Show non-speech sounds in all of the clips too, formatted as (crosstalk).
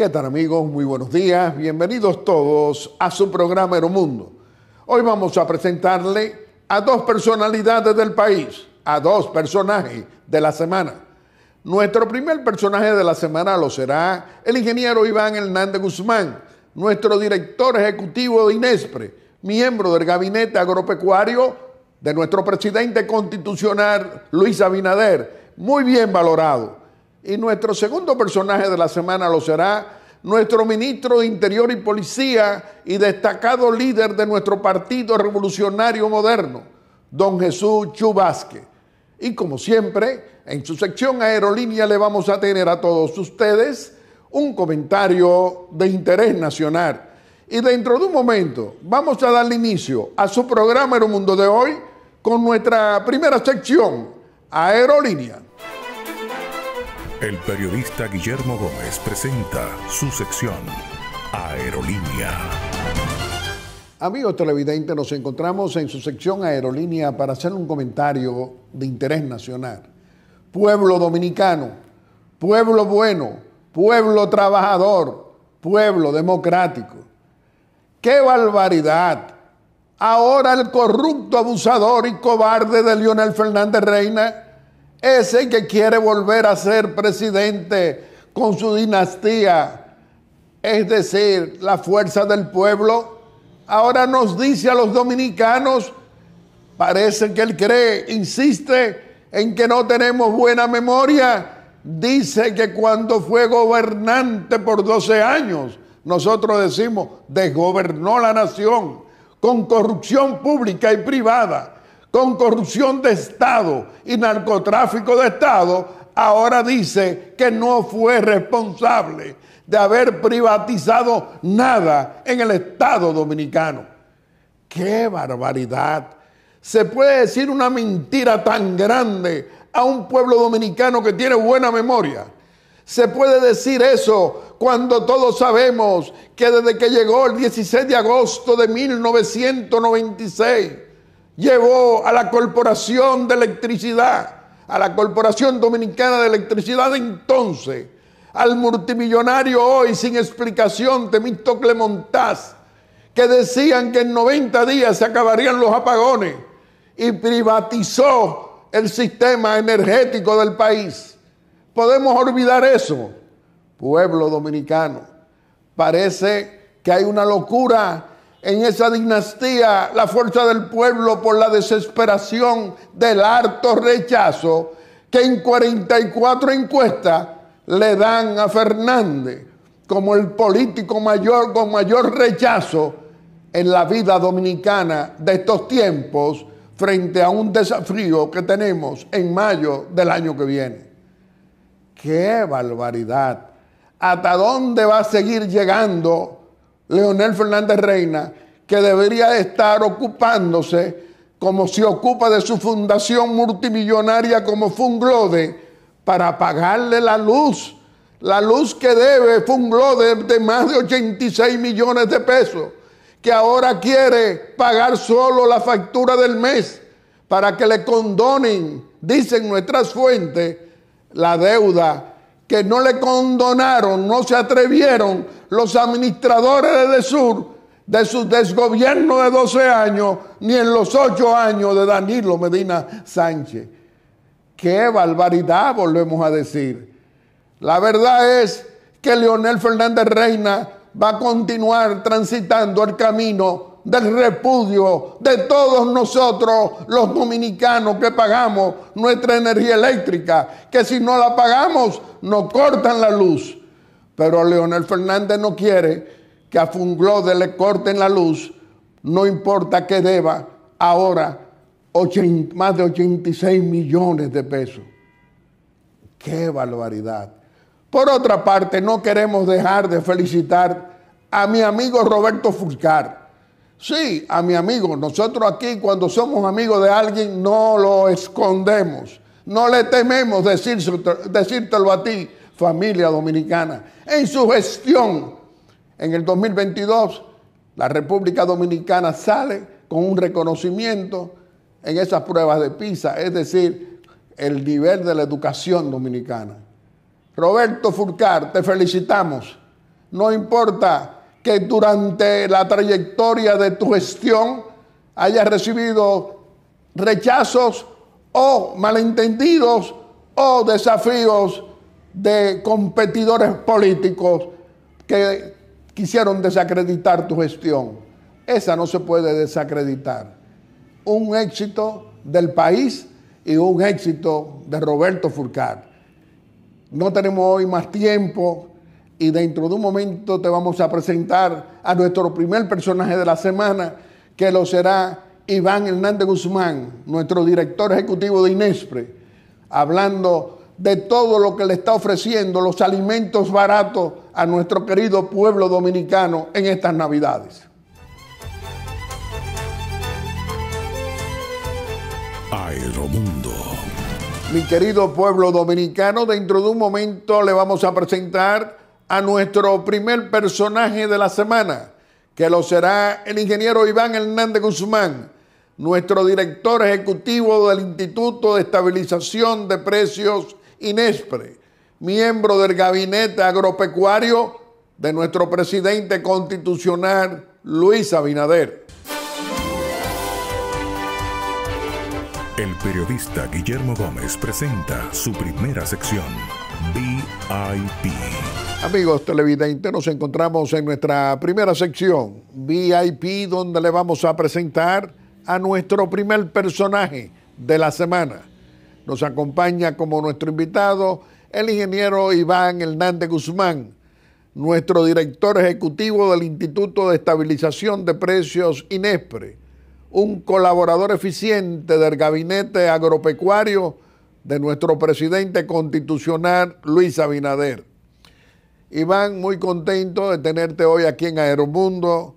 ¿Qué tal amigos? Muy buenos días. Bienvenidos todos a su programa Mundo. Hoy vamos a presentarle a dos personalidades del país, a dos personajes de la semana. Nuestro primer personaje de la semana lo será el ingeniero Iván Hernández Guzmán, nuestro director ejecutivo de INESPRE, miembro del gabinete agropecuario de nuestro presidente constitucional Luis Abinader, muy bien valorado. Y nuestro segundo personaje de la semana lo será nuestro ministro de Interior y Policía y destacado líder de nuestro Partido Revolucionario Moderno, don Jesús Chubasque. Y como siempre, en su sección aerolínea le vamos a tener a todos ustedes un comentario de interés nacional. Y dentro de un momento vamos a darle inicio a su programa Aeromundo de hoy con nuestra primera sección, Aerolínea. El periodista Guillermo Gómez presenta su sección Aerolínea. Amigos televidentes, nos encontramos en su sección Aerolínea para hacer un comentario de interés nacional. Pueblo dominicano, pueblo bueno, pueblo trabajador, pueblo democrático. ¡Qué barbaridad! Ahora el corrupto abusador y cobarde de Lionel Fernández Reina ese que quiere volver a ser presidente con su dinastía, es decir, la fuerza del pueblo, ahora nos dice a los dominicanos, parece que él cree, insiste en que no tenemos buena memoria, dice que cuando fue gobernante por 12 años, nosotros decimos, desgobernó la nación con corrupción pública y privada con corrupción de Estado y narcotráfico de Estado, ahora dice que no fue responsable de haber privatizado nada en el Estado dominicano. ¡Qué barbaridad! Se puede decir una mentira tan grande a un pueblo dominicano que tiene buena memoria. Se puede decir eso cuando todos sabemos que desde que llegó el 16 de agosto de 1996, llevó a la Corporación de Electricidad, a la Corporación Dominicana de Electricidad entonces, al multimillonario hoy sin explicación ...Temisto Clemontaz, que decían que en 90 días se acabarían los apagones y privatizó el sistema energético del país. ¿Podemos olvidar eso? Pueblo dominicano, parece que hay una locura en esa dinastía la fuerza del pueblo por la desesperación del harto rechazo que en 44 encuestas le dan a Fernández como el político mayor con mayor rechazo en la vida dominicana de estos tiempos frente a un desafío que tenemos en mayo del año que viene. ¡Qué barbaridad! ¿Hasta dónde va a seguir llegando Leonel Fernández Reina, que debería estar ocupándose, como se ocupa de su fundación multimillonaria como Funglode, para pagarle la luz. La luz que debe Funglode de más de 86 millones de pesos, que ahora quiere pagar solo la factura del mes para que le condonen, dicen nuestras fuentes, la deuda que no le condonaron, no se atrevieron los administradores del Sur de su desgobierno de 12 años, ni en los 8 años de Danilo Medina Sánchez. Qué barbaridad, volvemos a decir. La verdad es que Leonel Fernández Reina va a continuar transitando el camino del repudio de todos nosotros los dominicanos que pagamos nuestra energía eléctrica, que si no la pagamos nos cortan la luz. Pero Leonel Fernández no quiere que a Funglode le corten la luz, no importa que deba ahora más de 86 millones de pesos. ¡Qué barbaridad! Por otra parte, no queremos dejar de felicitar a mi amigo Roberto Fulcar Sí, a mi amigo. Nosotros aquí cuando somos amigos de alguien no lo escondemos. No le tememos decírtelo a ti, familia dominicana. En su gestión, en el 2022, la República Dominicana sale con un reconocimiento en esas pruebas de PISA, es decir, el nivel de la educación dominicana. Roberto Furcar, te felicitamos. No importa que durante la trayectoria de tu gestión hayas recibido rechazos o malentendidos o desafíos de competidores políticos que quisieron desacreditar tu gestión. Esa no se puede desacreditar. Un éxito del país y un éxito de Roberto Furcar. No tenemos hoy más tiempo y dentro de un momento te vamos a presentar a nuestro primer personaje de la semana, que lo será Iván Hernández Guzmán, nuestro director ejecutivo de Inespre, hablando de todo lo que le está ofreciendo los alimentos baratos a nuestro querido pueblo dominicano en estas Navidades. Aeromundo. Mi querido pueblo dominicano, dentro de un momento le vamos a presentar a nuestro primer personaje de la semana, que lo será el ingeniero Iván Hernández Guzmán, nuestro director ejecutivo del Instituto de Estabilización de Precios INESPRE, miembro del gabinete agropecuario de nuestro presidente constitucional Luis Abinader. El periodista Guillermo Gómez presenta su primera sección, VIP. Amigos televidentes, nos encontramos en nuestra primera sección VIP, donde le vamos a presentar a nuestro primer personaje de la semana. Nos acompaña como nuestro invitado el ingeniero Iván Hernández Guzmán, nuestro director ejecutivo del Instituto de Estabilización de Precios INESPRE, un colaborador eficiente del gabinete agropecuario de nuestro presidente constitucional Luis Abinader. Iván, muy contento de tenerte hoy aquí en Aeromundo,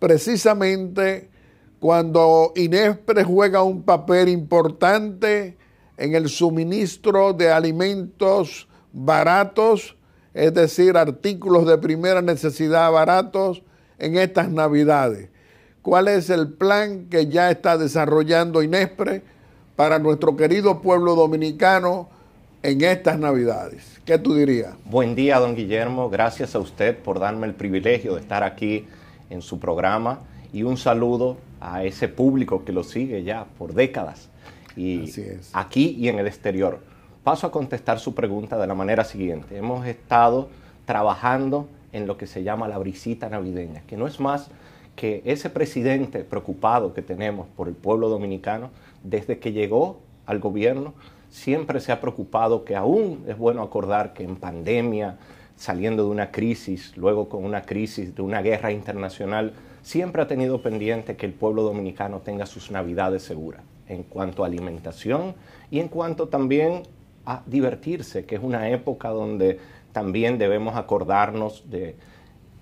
precisamente cuando Inespre juega un papel importante en el suministro de alimentos baratos, es decir, artículos de primera necesidad baratos en estas navidades. ¿Cuál es el plan que ya está desarrollando Inespre para nuestro querido pueblo dominicano en estas Navidades. ¿Qué tú dirías? Buen día, don Guillermo. Gracias a usted por darme el privilegio de estar aquí en su programa y un saludo a ese público que lo sigue ya por décadas y aquí y en el exterior. Paso a contestar su pregunta de la manera siguiente. Hemos estado trabajando en lo que se llama la brisita navideña, que no es más que ese presidente preocupado que tenemos por el pueblo dominicano desde que llegó al gobierno siempre se ha preocupado que aún es bueno acordar que en pandemia, saliendo de una crisis, luego con una crisis de una guerra internacional, siempre ha tenido pendiente que el pueblo dominicano tenga sus navidades seguras en cuanto a alimentación y en cuanto también a divertirse, que es una época donde también debemos acordarnos de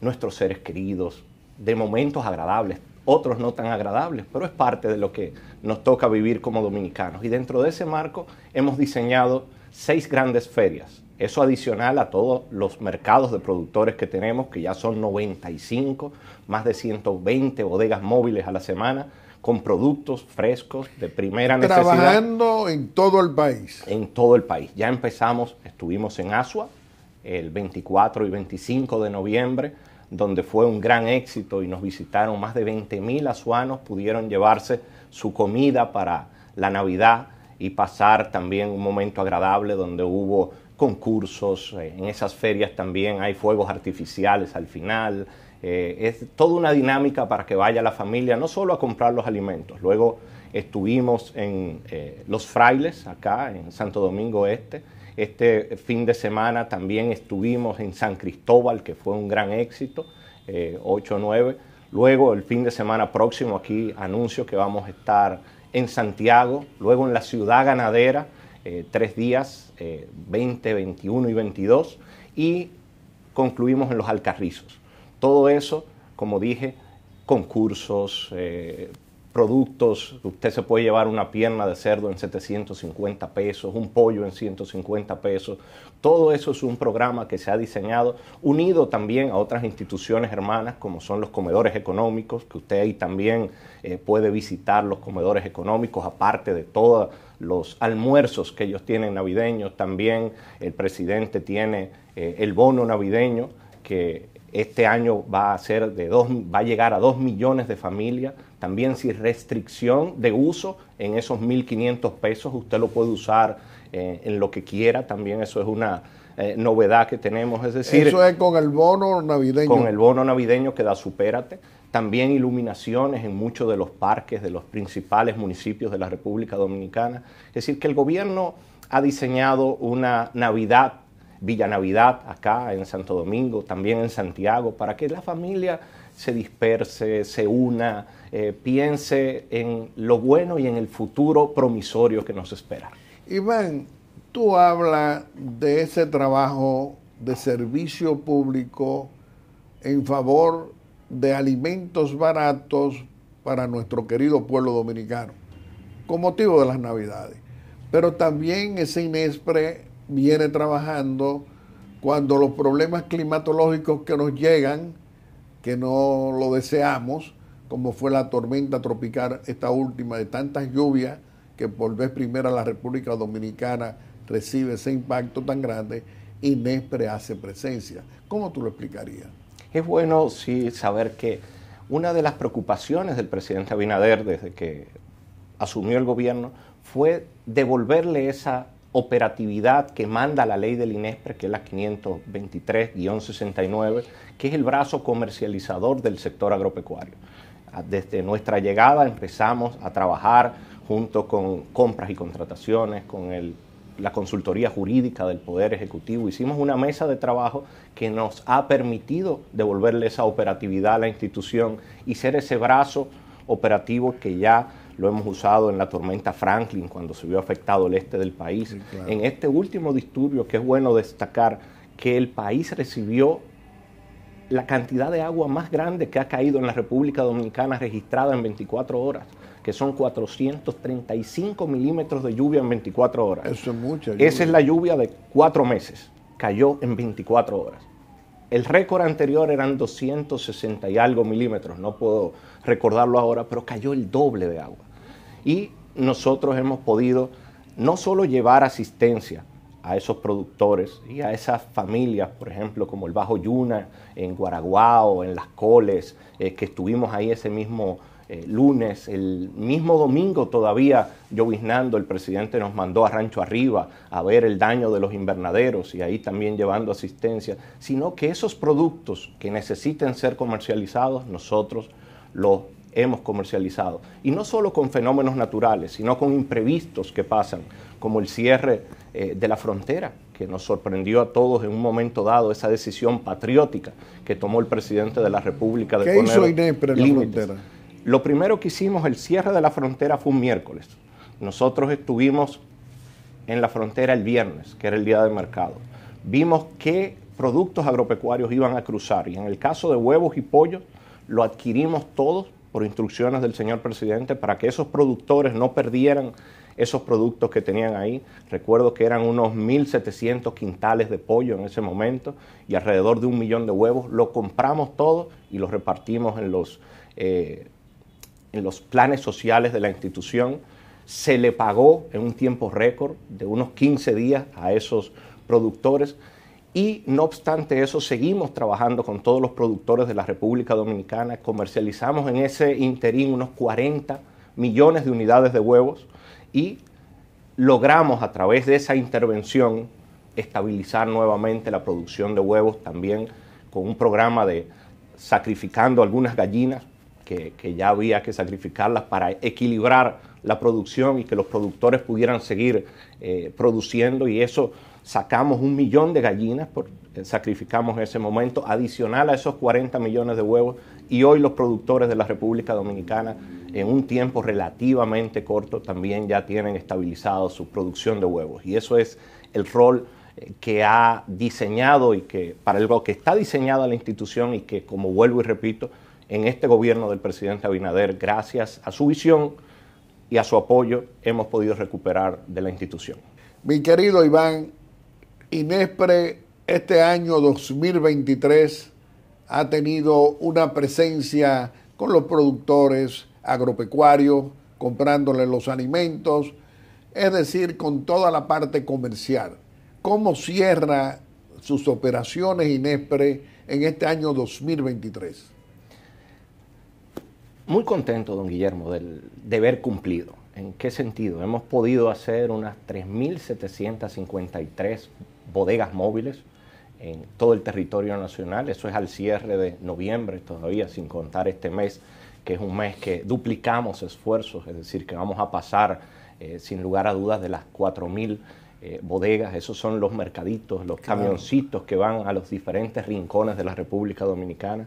nuestros seres queridos, de momentos agradables, otros no tan agradables, pero es parte de lo que nos toca vivir como dominicanos. Y dentro de ese marco hemos diseñado seis grandes ferias. Eso adicional a todos los mercados de productores que tenemos, que ya son 95, más de 120 bodegas móviles a la semana, con productos frescos de primera necesidad. Trabajando en todo el país. En todo el país. Ya empezamos, estuvimos en Asua el 24 y 25 de noviembre donde fue un gran éxito y nos visitaron más de 20.000 azuanos, pudieron llevarse su comida para la Navidad y pasar también un momento agradable donde hubo concursos, eh, en esas ferias también hay fuegos artificiales al final, eh, es toda una dinámica para que vaya la familia no solo a comprar los alimentos, luego estuvimos en eh, Los Frailes, acá en Santo Domingo Este, este fin de semana también estuvimos en San Cristóbal, que fue un gran éxito, eh, 8-9. Luego el fin de semana próximo aquí anuncio que vamos a estar en Santiago, luego en la ciudad ganadera, eh, tres días, 20, eh, 21 y 22, y concluimos en los Alcarrizos. Todo eso, como dije, concursos, eh, productos, usted se puede llevar una pierna de cerdo en 750 pesos, un pollo en 150 pesos. Todo eso es un programa que se ha diseñado unido también a otras instituciones hermanas como son los comedores económicos, que usted ahí también eh, puede visitar los comedores económicos, aparte de todos los almuerzos que ellos tienen navideños. También el presidente tiene eh, el bono navideño que este año va a ser de va a llegar a dos millones de familias también sin restricción de uso en esos 1.500 pesos. Usted lo puede usar eh, en lo que quiera, también eso es una eh, novedad que tenemos. Es decir, eso es con el bono navideño. Con el bono navideño que da Supérate. También iluminaciones en muchos de los parques de los principales municipios de la República Dominicana. Es decir, que el gobierno ha diseñado una Navidad, Villa Navidad acá en Santo Domingo, también en Santiago, para que la familia se disperse, se una, eh, piense en lo bueno y en el futuro promisorio que nos espera. Iván, tú hablas de ese trabajo de servicio público en favor de alimentos baratos para nuestro querido pueblo dominicano, con motivo de las Navidades. Pero también ese INESPRE viene trabajando cuando los problemas climatológicos que nos llegan que no lo deseamos, como fue la tormenta tropical, esta última de tantas lluvias que por vez primera la República Dominicana recibe ese impacto tan grande, y Nespre hace presencia. ¿Cómo tú lo explicarías? Es bueno sí saber que una de las preocupaciones del presidente Abinader desde que asumió el gobierno fue devolverle esa operatividad que manda la ley del INESPRE, que es la 523-69, que es el brazo comercializador del sector agropecuario. Ah, desde nuestra llegada empezamos a trabajar junto con compras y contrataciones, con el, la consultoría jurídica del Poder Ejecutivo. Hicimos una mesa de trabajo que nos ha permitido devolverle esa operatividad a la institución y ser ese brazo operativo que ya lo hemos usado en la tormenta Franklin cuando se vio afectado el este del país. En este último disturbio, que es bueno destacar que el país recibió la cantidad de agua más grande que ha caído en la República Dominicana registrada en 24 horas, que son 435 milímetros de lluvia en 24 horas. Eso es mucha Esa es la lluvia de cuatro meses, cayó en 24 horas. El récord anterior eran 260 y algo milímetros, no puedo recordarlo ahora, pero cayó el doble de agua. Y nosotros hemos podido no solo llevar asistencia a esos productores y a esas familias, por ejemplo, como el Bajo Yuna, en Guaraguao, en Las Coles, eh, que estuvimos ahí ese mismo eh, lunes, el mismo domingo todavía lloviznando, el presidente nos mandó a Rancho Arriba a ver el daño de los invernaderos y ahí también llevando asistencia, sino que esos productos que necesiten ser comercializados, nosotros los hemos comercializado. Y no solo con fenómenos naturales, sino con imprevistos que pasan, como el cierre eh, de la frontera, que nos sorprendió a todos en un momento dado, esa decisión patriótica que tomó el presidente de la República de ¿Qué poner hizo la frontera? Lo primero que hicimos, el cierre de la frontera fue un miércoles. Nosotros estuvimos en la frontera el viernes, que era el día de mercado. Vimos qué productos agropecuarios iban a cruzar y en el caso de huevos y pollos lo adquirimos todos por instrucciones del señor presidente para que esos productores no perdieran esos productos que tenían ahí. Recuerdo que eran unos 1.700 quintales de pollo en ese momento y alrededor de un millón de huevos. Lo compramos todo y los repartimos en los eh, en los planes sociales de la institución. Se le pagó en un tiempo récord de unos 15 días a esos productores y no obstante eso seguimos trabajando con todos los productores de la República Dominicana. Comercializamos en ese interín unos 40 millones de unidades de huevos y logramos a través de esa intervención estabilizar nuevamente la producción de huevos también con un programa de sacrificando algunas gallinas que, ya había que sacrificarlas para equilibrar la producción y que los productores pudieran seguir eh, produciendo y eso sacamos un millón de gallinas, por, eh, sacrificamos en ese momento, adicional a esos 40 millones de huevos y hoy los productores de la República Dominicana en un tiempo relativamente corto también ya tienen estabilizado su producción de huevos y eso es el rol eh, que ha diseñado y que para lo que está diseñada la institución y que como vuelvo y repito en este gobierno del presidente Abinader, gracias a su visión y a su apoyo, hemos podido recuperar de la institución. Mi querido Iván, Inespre este año 2023 ha tenido una presencia con los productores agropecuarios, comprándole los alimentos, es decir, con toda la parte comercial. ¿Cómo cierra sus operaciones Inespre en este año 2023? Muy contento, don Guillermo, del deber cumplido. ¿En qué sentido? Hemos podido hacer unas 3.753 bodegas móviles en todo el territorio nacional. Eso es al cierre de noviembre todavía, sin contar este mes, que es un mes que duplicamos esfuerzos, es decir, que vamos a pasar eh, sin lugar a dudas de las 4.000 eh, bodegas. Esos son los mercaditos, los camioncitos que van a los diferentes rincones de la República Dominicana.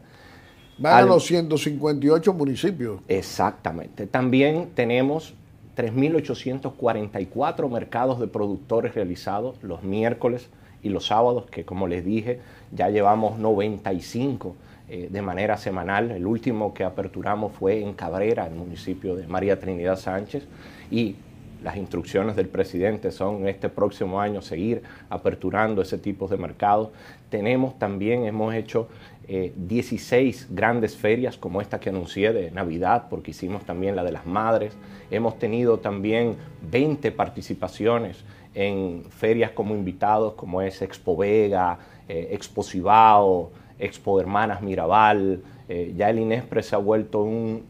Van a los 158 municipios. Exactamente. También tenemos 3.844 mercados de productores realizados los miércoles y los sábados, que como les dije, ya llevamos 95 eh, de manera semanal. El último que aperturamos fue en Cabrera, en el municipio de María Trinidad Sánchez. Y las instrucciones del presidente son este próximo año seguir aperturando ese tipo de mercados. Tenemos también, hemos hecho 16 eh, grandes ferias como esta que anuncié de Navidad, porque hicimos también la de las madres. Hemos tenido también 20 participaciones en ferias como invitados, como es Expo Vega, eh, Expo Cibao, Expo Hermanas Mirabal. Eh, ya el Inespre se ha vuelto un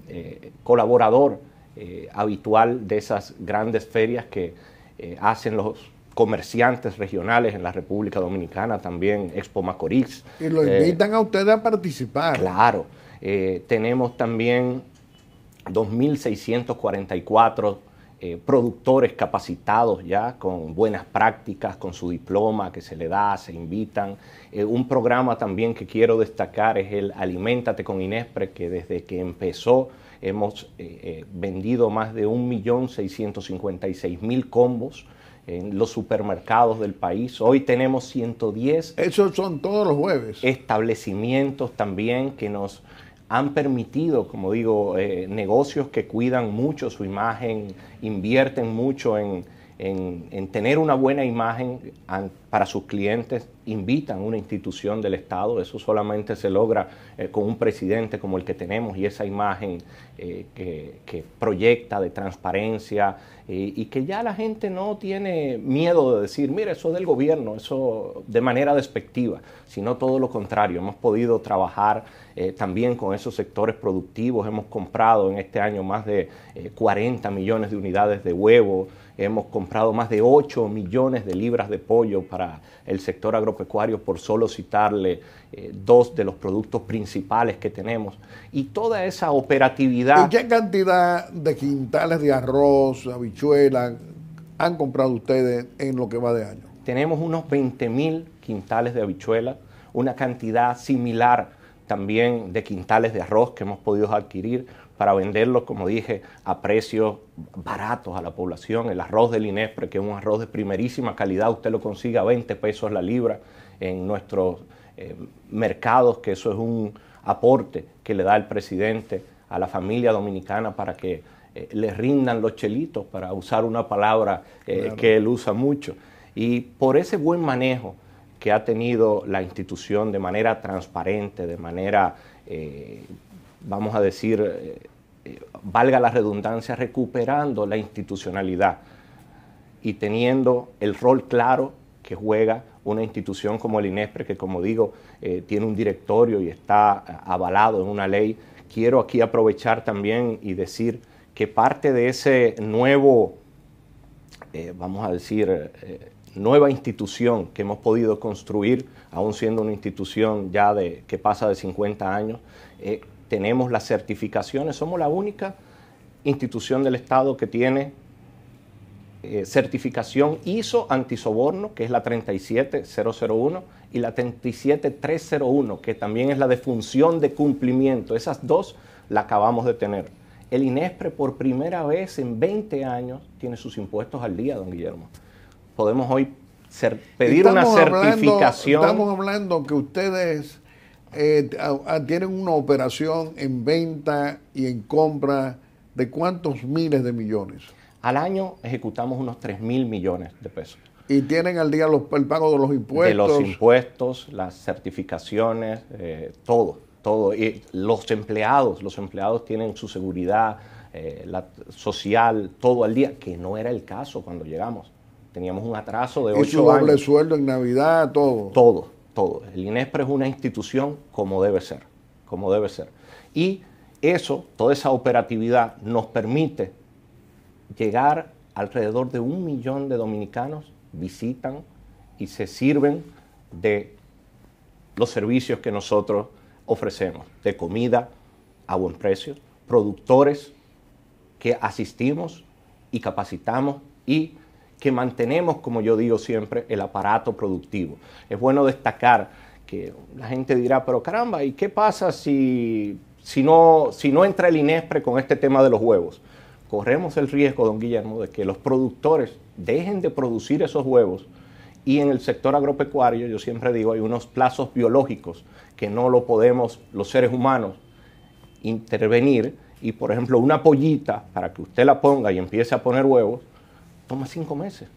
colaborador habitual de esas grandes ferias que hacen los comerciantes regionales en la República Dominicana, también Expo Macorís. Y lo eh, invitan a ustedes a participar. Claro. Eh, tenemos también 2.644 eh, productores capacitados ya, con buenas prácticas, con su diploma que se le da, se invitan. un programa también que quiero destacar es el Alimentate con Inespre, que desde que empezó hemos vendido más de 1.656.000 combos en los supermercados del país. Hoy tenemos 110. Esos son todos los jueves. Establecimientos también que nos han permitido, como digo, eh, negocios que cuidan mucho su imagen, invierten mucho en, tener una buena imagen para sus clientes, invitan una institución del Estado. Eso solamente se logra eh, con un presidente como el que tenemos y esa imagen eh, que proyecta de transparencia, y que ya la gente no tiene miedo de decir, mira, eso es del gobierno, eso de manera despectiva, sino todo lo contrario. Hemos podido trabajar eh, también con esos sectores productivos, hemos comprado en este año más de 40 eh, millones de unidades de huevo. Hemos comprado más de 8 millones de libras de pollo para el sector agropecuario, por solo citarle eh, dos de los productos principales que tenemos. Y toda esa operatividad. ¿Y qué cantidad de quintales de arroz, habichuelas han comprado ustedes en lo que va de año? Tenemos unos 20 mil quintales de habichuelas, una cantidad similar también de quintales de arroz que hemos podido adquirir para venderlos, como dije, a precios baratos a la población. El arroz del Inespre, que es un arroz de primerísima calidad, usted lo consigue a 20 pesos la libra en nuestros eh, mercados, que eso es un aporte que le da el presidente a la familia dominicana para que eh, le rindan los chelitos, para usar una palabra eh, que él usa mucho. Y por ese buen manejo que ha tenido la institución de manera transparente, de manera vamos a decir, eh, eh, valga la redundancia, recuperando la institucionalidad y teniendo el rol claro que juega una institución como el INESPRE, que como digo, eh, tiene un directorio y está avalado en una ley. Quiero aquí aprovechar también y decir que parte de ese nuevo, vamos a decir, nueva institución que hemos podido construir, aún siendo una institución ya de, que pasa de 50 años, tenemos las certificaciones, somos la única institución del Estado que tiene eh, certificación ISO antisoborno, que es la 37001, y la 37301, que también es la de función de cumplimiento. Esas dos la acabamos de tener. El INESPRE por primera vez en 20 años tiene sus impuestos al día, don Guillermo. Podemos hoy pedir una certificación. estamos hablando que ustedes eh, ah, ah, tienen una operación en venta y en compra de cuántos miles de millones. Al año ejecutamos unos 3 mil millones de pesos. Y tienen al día los, el pago de los impuestos. De los impuestos, las certificaciones, eh, todo, todo. Y los empleados, los empleados tienen su seguridad eh, la, social, todo al día, que no era el caso cuando llegamos. Teníamos un atraso de 8 años. Y su doble sueldo en Navidad, todo. Todo, todo. El INESPRE es una institución como debe ser, como debe ser. Y eso, toda esa operatividad nos permite llegar alrededor de un millón de dominicanos visitan y se sirven de los servicios que nosotros ofrecemos, de comida a buen precio, productores que asistimos y capacitamos y que mantenemos, como yo digo siempre, el aparato productivo. Es bueno destacar que la gente dirá, pero caramba, ¿y qué pasa si, si, no, si no entra el INESPRE con este tema de los huevos? Corremos el riesgo, don Guillermo, de que los productores dejen de producir esos huevos y en el sector agropecuario, yo siempre digo, hay unos plazos biológicos que no lo podemos los seres humanos intervenir y, por ejemplo, una pollita, para que usted la ponga y empiece a poner huevos, toma cinco meses.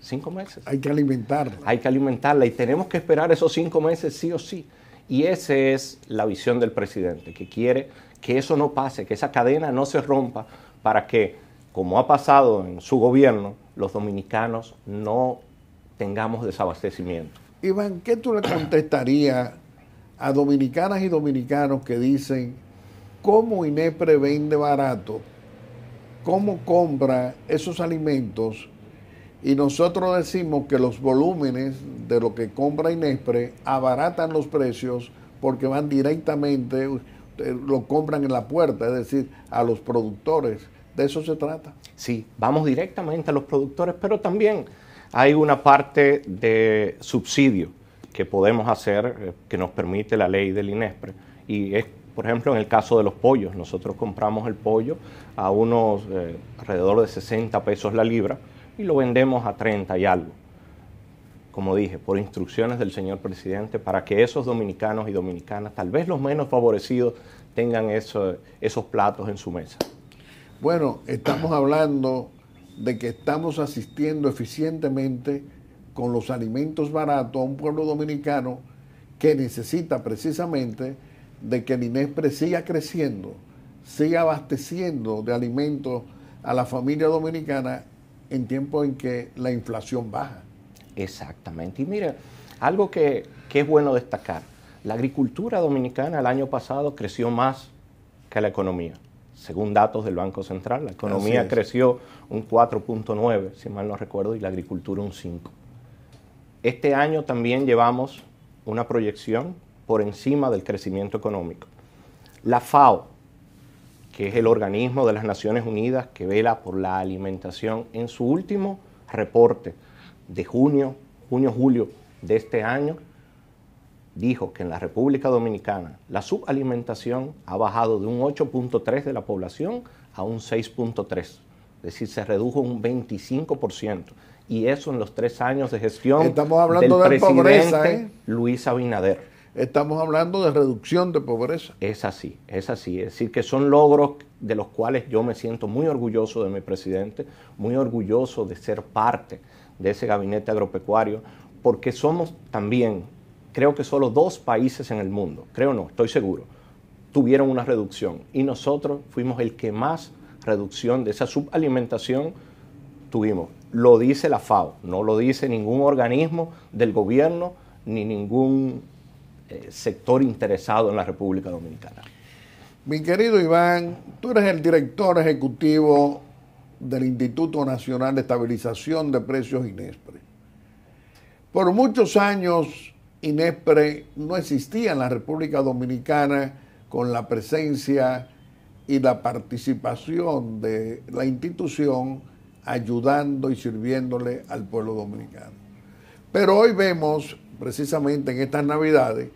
Cinco meses. Hay que alimentarla. Hay que alimentarla y tenemos que esperar esos cinco meses sí o sí. Y esa es la visión del presidente, que quiere que eso no pase, que esa cadena no se rompa para que, como ha pasado en su gobierno, los dominicanos no tengamos desabastecimiento. Iván, ¿qué tú le contestarías a dominicanas y dominicanos que dicen, ¿cómo INEPRE vende barato? cómo compra esos alimentos y nosotros decimos que los volúmenes de lo que compra Inespre abaratan los precios porque van directamente, eh, lo compran en la puerta, es decir, a los productores. De eso se trata. Sí, vamos directamente a los productores, pero también hay una parte de subsidio que podemos hacer, eh, que nos permite la ley del INESPRE, y es por ejemplo, en el caso de los pollos, nosotros compramos el pollo a unos eh, alrededor de 60 pesos la libra y lo vendemos a 30 y algo. Como dije, por instrucciones del señor presidente, para que esos dominicanos y dominicanas, tal vez los menos favorecidos, tengan esos platos en su mesa. Bueno, estamos hablando de que estamos asistiendo eficientemente con los alimentos baratos a un pueblo dominicano que necesita precisamente de que el INESPRE siga creciendo, siga abasteciendo de alimentos a la familia dominicana en tiempos en que la inflación baja. Exactamente. Y mira, algo que, que es bueno destacar, la agricultura dominicana el año pasado creció más que la economía según datos del Banco Central. La economía creció un 4.9, si mal no recuerdo, y la agricultura un 5. Este año también llevamos una proyección por encima del crecimiento económico. La FAO, que es el organismo de las Naciones Unidas que vela por la alimentación, en su último reporte de junio, junio-julio de este año, dijo que en la República Dominicana la subalimentación ha bajado de un 8.3 de la población a un 6.3, es decir, se redujo un 25%, y eso en los tres años de gestión de presidente ¿eh? Luis Abinader estamos hablando de reducción de pobreza. Es así, es así. Es decir, que son logros de los cuales yo me siento muy orgulloso de mi presidente, muy orgulloso de ser parte de ese gabinete agropecuario, porque somos también, creo que solo dos países en el mundo, creo no, estoy seguro, tuvieron una reducción y nosotros fuimos el que más reducción de esa subalimentación tuvimos. Lo dice la FAO, no lo dice ningún organismo del gobierno ni ningún eh, sector interesado en la República Dominicana. Mi querido Iván, tú eres el director ejecutivo del Instituto Nacional de Estabilización de Precios INESPRE. Por muchos años INESPRE no existía en la República Dominicana con la presencia y la participación de la institución ayudando y sirviéndole al pueblo dominicano. Pero hoy vemos precisamente en estas navidades,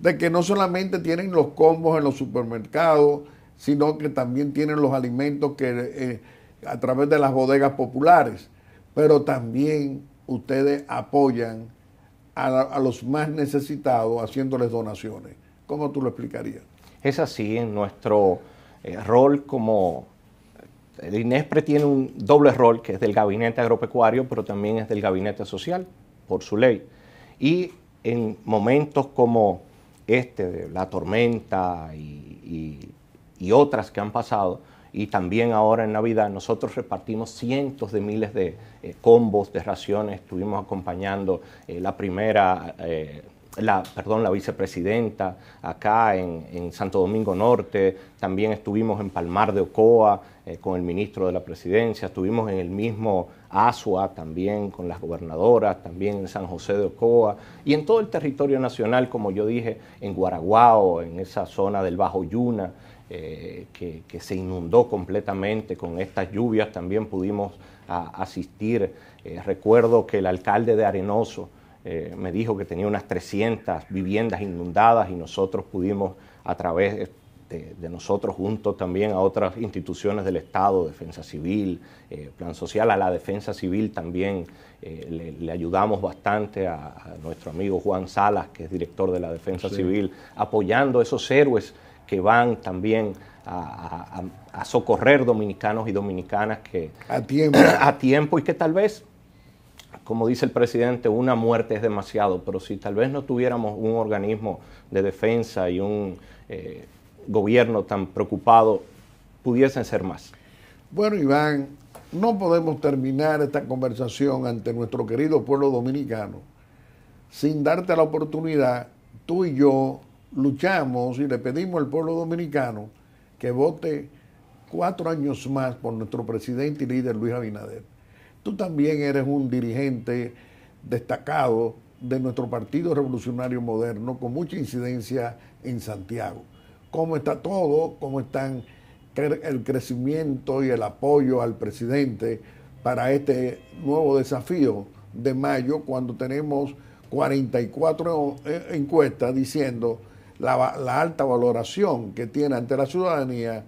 de que no solamente tienen los combos en los supermercados, sino que también tienen los alimentos que eh, a través de las bodegas populares, pero también ustedes apoyan a, los más necesitados haciéndoles donaciones. ¿Cómo tú lo explicarías? Es así, en nuestro eh, rol como el eh, INESPRE tiene un doble rol, que es del gabinete agropecuario, pero también es del gabinete social, por su ley. Y en momentos como este, la tormenta y, otras que han pasado, y también ahora en Navidad, nosotros repartimos cientos de miles de eh, combos de raciones, estuvimos acompañando eh, la primera... Eh, la, perdón, la vicepresidenta acá en, Santo Domingo Norte, también estuvimos en Palmar de Ocoa eh, con el ministro de la presidencia, estuvimos en el mismo Asua también con las gobernadoras, también en San José de Ocoa y en todo el territorio nacional, como yo dije, en Guaraguao, en esa zona del Bajo Yuna, eh, que, se inundó completamente con estas lluvias, también pudimos ah, asistir. Eh, recuerdo que el alcalde de Arenoso, eh, me dijo que tenía unas 300 viviendas inundadas y nosotros pudimos a través de, nosotros junto también a otras instituciones del Estado, Defensa Civil, eh, Plan Social, a la Defensa Civil también eh, le, ayudamos bastante a, nuestro amigo Juan Salas, que es director de la Defensa Civil, apoyando a esos héroes que van también a, socorrer dominicanos y dominicanas que tiempo, (clears throat) a tiempo y que tal vez como dice el presidente, una muerte es demasiado, pero si tal vez no tuviéramos un organismo de defensa y un eh, gobierno tan preocupado, pudiesen ser más. Bueno, Iván, no podemos terminar esta conversación ante nuestro querido pueblo dominicano sin darte la oportunidad, tú y yo luchamos y le pedimos al pueblo dominicano que vote cuatro años más por nuestro presidente y líder Luis Abinader. Tú también eres un dirigente destacado de nuestro Partido Revolucionario Moderno con mucha incidencia en Santiago. ¿Cómo está todo? ¿Cómo están el crecimiento y el apoyo al presidente para este nuevo desafío de mayo cuando tenemos 44 e-, encuestas diciendo la, la alta valoración que tiene ante la ciudadanía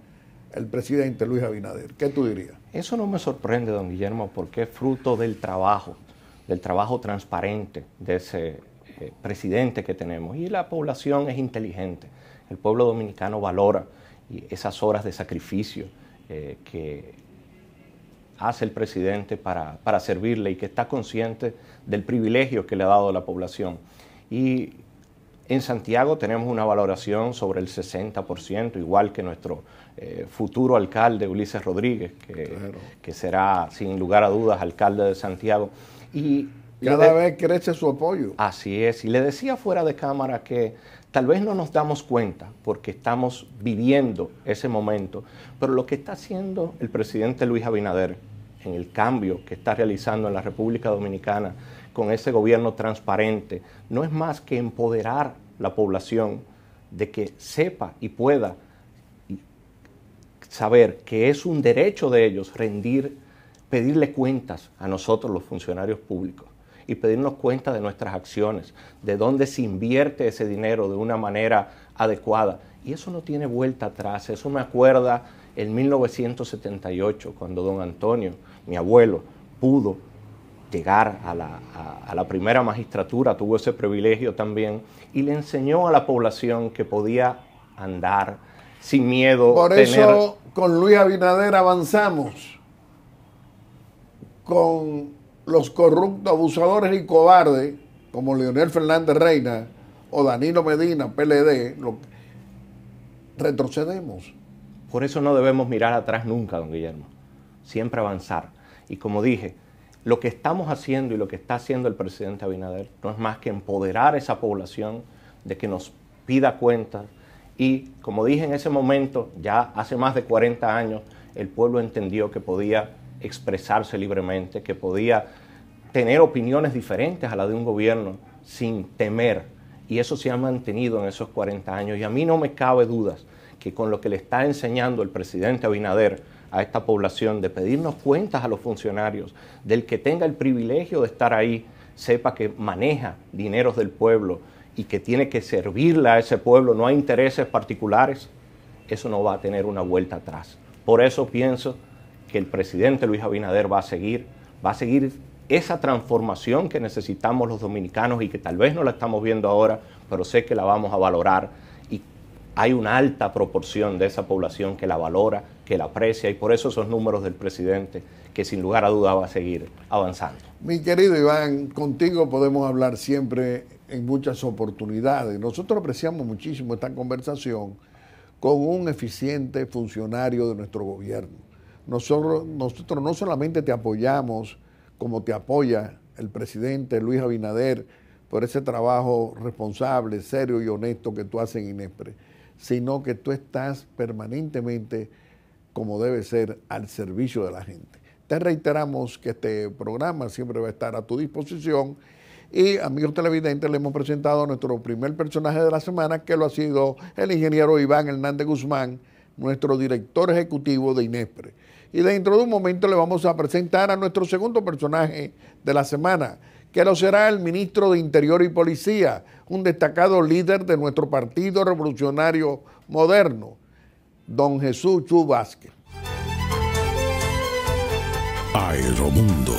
el presidente Luis Abinader? ¿Qué tú dirías? Eso no me sorprende, don Guillermo, porque es fruto del trabajo, del trabajo transparente de ese eh, presidente que tenemos. Y la población es inteligente. El pueblo dominicano valora esas horas de sacrificio eh, que hace el presidente para, para servirle y que está consciente del privilegio que le ha dado a la población. Y en Santiago tenemos una valoración sobre el 60%, igual que nuestro eh, futuro alcalde Ulises Rodríguez, que, será sin lugar a dudas alcalde de Santiago. Y cada vez crece su apoyo. Así es. Y le decía fuera de cámara que tal vez no nos damos cuenta porque estamos viviendo ese momento, pero lo que está haciendo el presidente Luis Abinader en el cambio que está realizando en la República Dominicana con ese gobierno transparente, no es más que empoderar la población de que sepa y pueda saber que es un derecho de ellos rendir, pedirle cuentas a nosotros los funcionarios públicos y pedirnos cuenta de nuestras acciones, de dónde se invierte ese dinero de una manera adecuada. Y eso no tiene vuelta atrás, eso me acuerda en 1978, cuando don Antonio, mi abuelo, pudo llegar a la, a la, primera magistratura, tuvo ese privilegio también, y le enseñó a la población que podía andar, sin miedo. Por eso con Luis Abinader avanzamos. Con los corruptos, abusadores y cobardes, como Leonel Fernández Reina o Danilo Medina, PLD, retrocedemos. Por eso no debemos mirar atrás nunca, don Guillermo. Siempre avanzar. Y como dije, lo que estamos haciendo y lo que está haciendo el presidente Abinader no es más que empoderar a esa población de que nos pida cuentas, y como dije en ese momento, ya hace más de 40 años, el pueblo entendió que podía expresarse libremente, que podía tener opiniones diferentes a la de un gobierno sin temer. Y eso se ha mantenido en esos 40 años. Y a mí no me cabe dudas que con lo que le está enseñando el presidente Abinader a esta población de pedirnos cuentas a los funcionarios, del que tenga el privilegio de estar ahí, sepa que maneja dineros del pueblo, y que tiene que servirle a ese pueblo, no hay intereses particulares, eso no va a tener una vuelta atrás. Por eso pienso que el presidente Luis Abinader va a seguir, va a seguir esa transformación que necesitamos los dominicanos y que tal vez no la estamos viendo ahora, pero sé que la vamos a valorar y hay una alta proporción de esa población que la valora, que la aprecia y por eso esos números del presidente que sin lugar a duda va a seguir avanzando. Mi querido Iván, contigo podemos hablar siempre en muchas oportunidades. Nosotros apreciamos muchísimo esta conversación con un eficiente funcionario de nuestro gobierno. Nosotros, nosotros no solamente te apoyamos como te apoya el presidente Luis Abinader por ese trabajo responsable, serio y honesto que tú haces en INESPRE, sino que tú estás permanentemente, como debe ser, al servicio de la gente. Te reiteramos que este programa siempre va a estar a tu disposición y amigos televidentes, le hemos presentado a nuestro primer personaje de la semana, que lo ha sido el ingeniero Iván Hernández Guzmán, nuestro director ejecutivo de INESPRE. Y dentro de un momento le vamos a presentar a nuestro segundo personaje de la semana, que lo será el ministro de Interior y Policía, un destacado líder de nuestro Partido Revolucionario Moderno, don Jesús Chu Vázquez. Aeromundo.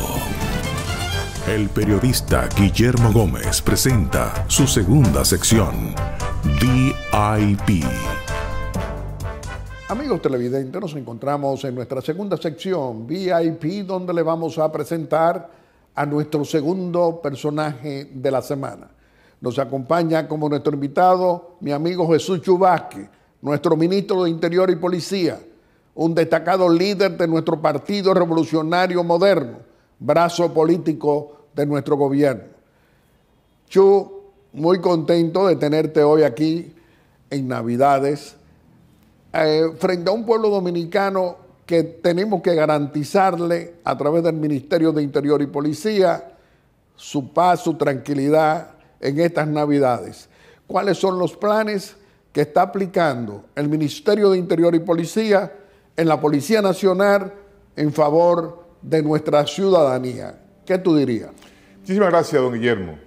El periodista Guillermo Gómez presenta su segunda sección, VIP. Amigos televidentes, nos encontramos en nuestra segunda sección, VIP, donde le vamos a presentar a nuestro segundo personaje de la semana. Nos acompaña como nuestro invitado mi amigo Jesús Chubasque, nuestro ministro de Interior y Policía, un destacado líder de nuestro Partido Revolucionario Moderno brazo político de nuestro gobierno. Yo muy contento de tenerte hoy aquí en Navidades, eh, frente a un pueblo dominicano que tenemos que garantizarle a través del Ministerio de Interior y Policía su paz, su tranquilidad en estas Navidades. ¿Cuáles son los planes que está aplicando el Ministerio de Interior y Policía en la Policía Nacional en favor de nuestra ciudadanía. ¿Qué tú dirías? Muchísimas gracias, don Guillermo.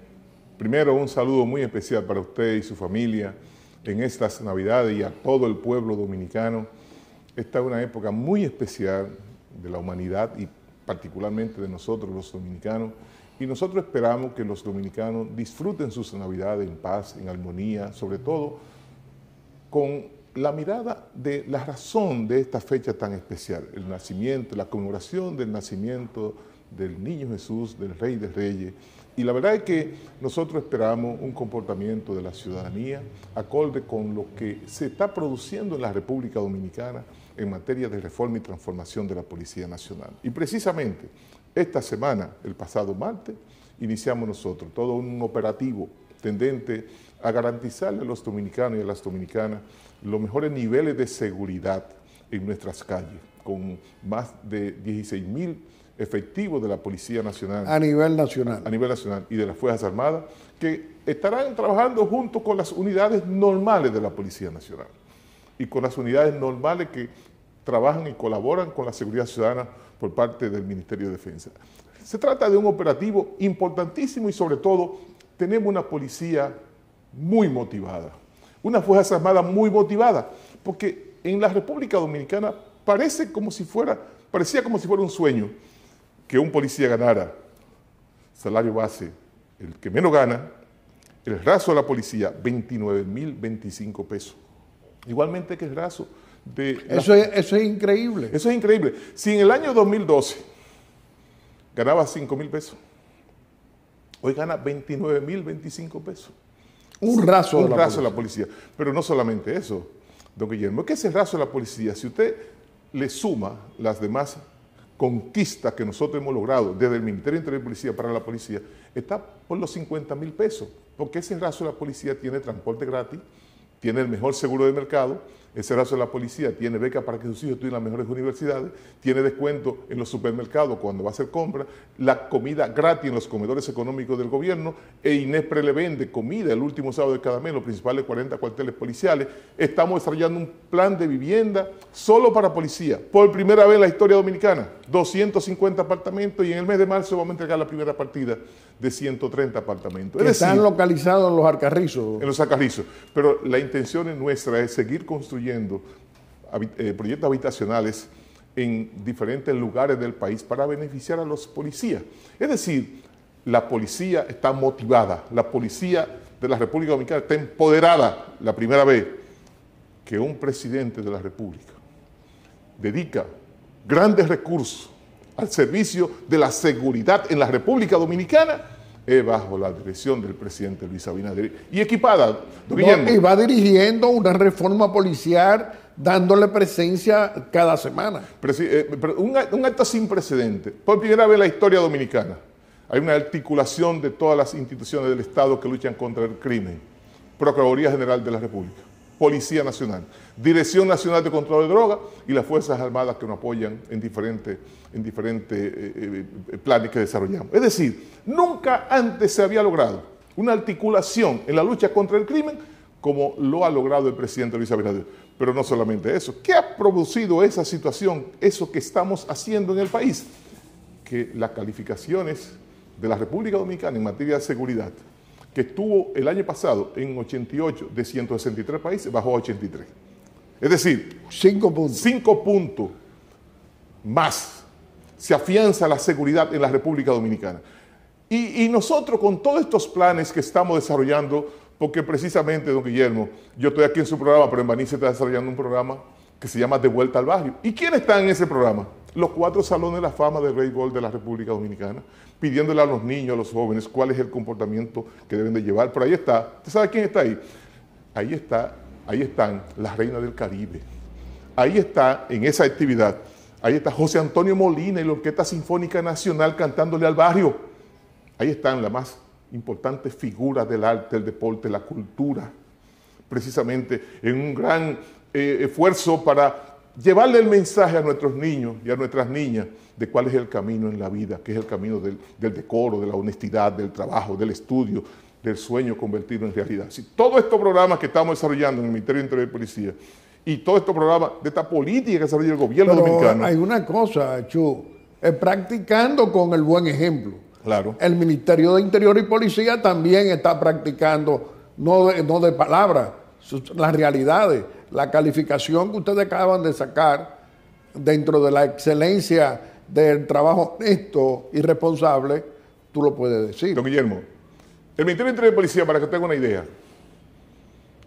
Primero, un saludo muy especial para usted y su familia en estas Navidades y a todo el pueblo dominicano. Esta es una época muy especial de la humanidad y particularmente de nosotros los dominicanos. Y nosotros esperamos que los dominicanos disfruten sus Navidades en paz, en armonía, sobre todo con la mirada de la razón de esta fecha tan especial, el nacimiento, la conmemoración del nacimiento del niño Jesús, del Rey de Reyes. Y la verdad es que nosotros esperamos un comportamiento de la ciudadanía acorde con lo que se está produciendo en la República Dominicana en materia de reforma y transformación de la Policía Nacional. Y precisamente esta semana, el pasado martes, iniciamos nosotros todo un operativo tendente a garantizarle a los dominicanos y a las dominicanas los mejores niveles de seguridad en nuestras calles, con más de 16.000 mil efectivos de la Policía Nacional. A nivel nacional. a nivel nacional y de las Fuerzas Armadas, que estarán trabajando junto con las unidades normales de la Policía Nacional y con las unidades normales que trabajan y colaboran con la seguridad ciudadana por parte del Ministerio de Defensa. Se trata de un operativo importantísimo y sobre todo tenemos una policía muy motivada una Fuerza Armada muy motivada, porque en la República Dominicana parece como si fuera, parecía como si fuera un sueño que un policía ganara salario base, el que menos gana, el raso de la policía, 29.025 pesos. Igualmente que el raso de... Eso, es, eso es increíble. Eso es increíble. Si en el año 2012 ganaba 5.000 pesos, hoy gana 29.025 pesos. Un raso, de, la policía. Pero no solamente eso, don Guillermo, que ese raso de la policía, si usted le suma las demás conquistas que nosotros hemos logrado desde el Ministerio Interior de Policía para la policía, está por los 50 mil pesos, porque ese raso de la policía tiene transporte gratis, tiene el mejor seguro de mercado, serazo de la policía tiene beca para que sus hijos estudien en las mejores universidades, tiene descuento en los supermercados cuando va a hacer compra, la comida gratis en los comedores económicos del gobierno e Inespre le vende comida el último sábado de cada mes en los principales 40 cuarteles policiales. Estamos desarrollando un plan de vivienda solo para policía, por primera vez en la historia dominicana. 250 apartamentos y en el mes de marzo vamos a entregar la primera partida de 130 apartamentos. Es están localizados en los arcarrizos. En los arcarrizos. Pero la intención nuestra es seguir construyendo eh, proyectos habitacionales en diferentes lugares del país para beneficiar a los policías. Es decir, la policía está motivada, la policía de la República Dominicana está empoderada la primera vez que un presidente de la República dedica grandes recursos al servicio de la seguridad en la República Dominicana es bajo la dirección del presidente Luis Abinader y equipada. y va dirigiendo una reforma policial dándole presencia cada semana. Eh, un, acto sin precedente. Por primera vez en la historia dominicana hay una articulación de todas las instituciones del Estado que luchan contra el crimen. Procuraduría General de la República. Policía Nacional, Dirección Nacional de Control de Drogas y las Fuerzas Armadas que nos apoyan en diferentes en diferentes, eh, eh, planes que desarrollamos. Es decir, nunca antes se había logrado una articulación en la lucha contra el crimen como lo ha logrado el presidente Luis Abinader. Pero no solamente eso, ¿qué ha producido esa situación, eso que estamos haciendo en el país? Que las calificaciones de la República Dominicana en materia de seguridad que estuvo el año pasado en 88 de 163 países, bajó a 83. Es decir, 5 puntos. más se afianza la seguridad en la República Dominicana. Y, nosotros con todos estos planes que estamos desarrollando, porque precisamente, don Guillermo, yo estoy aquí en su programa, pero en Baní se está desarrollando un programa que se llama De Vuelta al Barrio. ¿Y quién está en ese programa? los cuatro salones de la fama del béisbol de la República Dominicana, pidiéndole a los niños, a los jóvenes, cuál es el comportamiento que deben de llevar. Pero ahí está, ¿usted sabe quién está ahí? Ahí está, ahí están las reinas del Caribe. Ahí está, en esa actividad, ahí está José Antonio Molina y la Orquesta Sinfónica Nacional cantándole al barrio. Ahí están las más importantes figuras del arte, el deporte, la cultura, precisamente en un gran eh, esfuerzo para llevarle el mensaje a nuestros niños y a nuestras niñas de cuál es el camino en la vida, que es el camino del, decoro, de la honestidad, del trabajo, del estudio, del sueño convertido en realidad. Si todos estos programas que estamos desarrollando en el Ministerio de Interior y Policía y todos estos programas de esta política que desarrolla el gobierno dominicano. Hay una cosa, Chu, es practicando con el buen ejemplo. Claro. El Ministerio de Interior y Policía también está practicando, no no de palabra, las realidades. La calificación que ustedes acaban de sacar dentro de la excelencia del trabajo honesto y responsable, tú lo puedes decir. Don Guillermo, el Ministerio de Interior Policía, para que tenga una idea,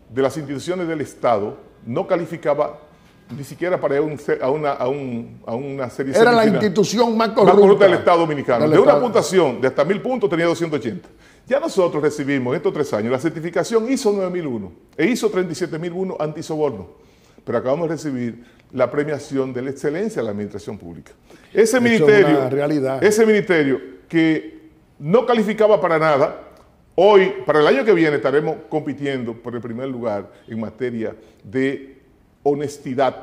de las instituciones del Estado no calificaba ni siquiera para a, una, serie un, serie Era la institución más corrupta, del Estado Dominicano. de una puntuación de hasta mil puntos tenía 280. Ya nosotros recibimos estos tres años la certificación ISO 9001 e ISO 37001 antisoborno, pero acabamos de recibir la premiación de la excelencia de la administración pública. Ese ministerio, ese ministerio que no calificaba para nada, hoy, para el año que viene, estaremos compitiendo por el primer lugar en materia de honestidad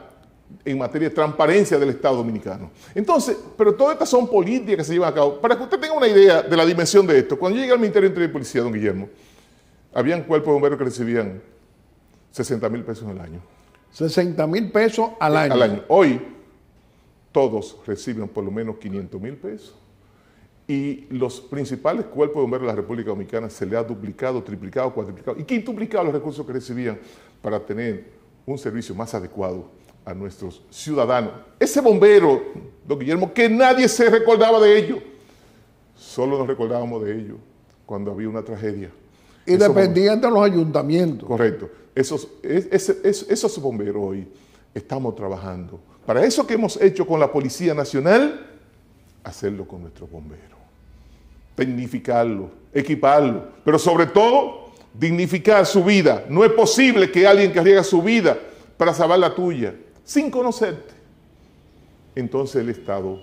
en materia de transparencia del Estado dominicano. Entonces, pero todas estas son políticas que se llevan a cabo. Para que usted tenga una idea de la dimensión de esto, cuando yo llegué al Ministerio de Policía, don Guillermo, habían cuerpos de bomberos que recibían 60 mil pesos al año. 60 mil pesos al eh, año. Hoy todos reciben por lo menos 500 mil pesos. Y los principales cuerpos de bomberos de la República Dominicana se le ha duplicado, triplicado, cuadruplicado y quintuplicado los recursos que recibían para tener un servicio más adecuado a nuestros ciudadanos. Ese bombero, don Guillermo, que nadie se recordaba de ello, solo nos recordábamos de ello cuando había una tragedia. Y dependían de los ayuntamientos. Correcto. Esos, esos bomberos hoy estamos trabajando. Para eso que hemos hecho con la Policía Nacional, hacerlo con nuestros bomberos. Tecnificarlo, equiparlo, pero sobre todo dignificar su vida. No es posible que alguien que arriesga su vida para salvar la tuya sin conocerte, entonces el Estado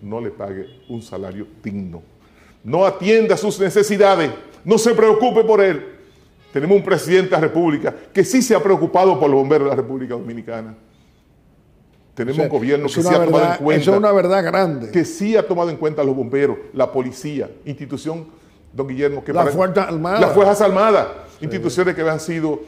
no le pague un salario digno. No atienda sus necesidades, no se preocupe por él. Tenemos un presidente de la República que sí se ha preocupado por los bomberos de la República Dominicana. Tenemos un gobierno que sí ha tomado en cuenta. una verdad grande. Que sí ha tomado en cuenta a los bomberos, la policía, institución, don Guillermo, que. La Las Fuerzas Armadas, instituciones que han sido,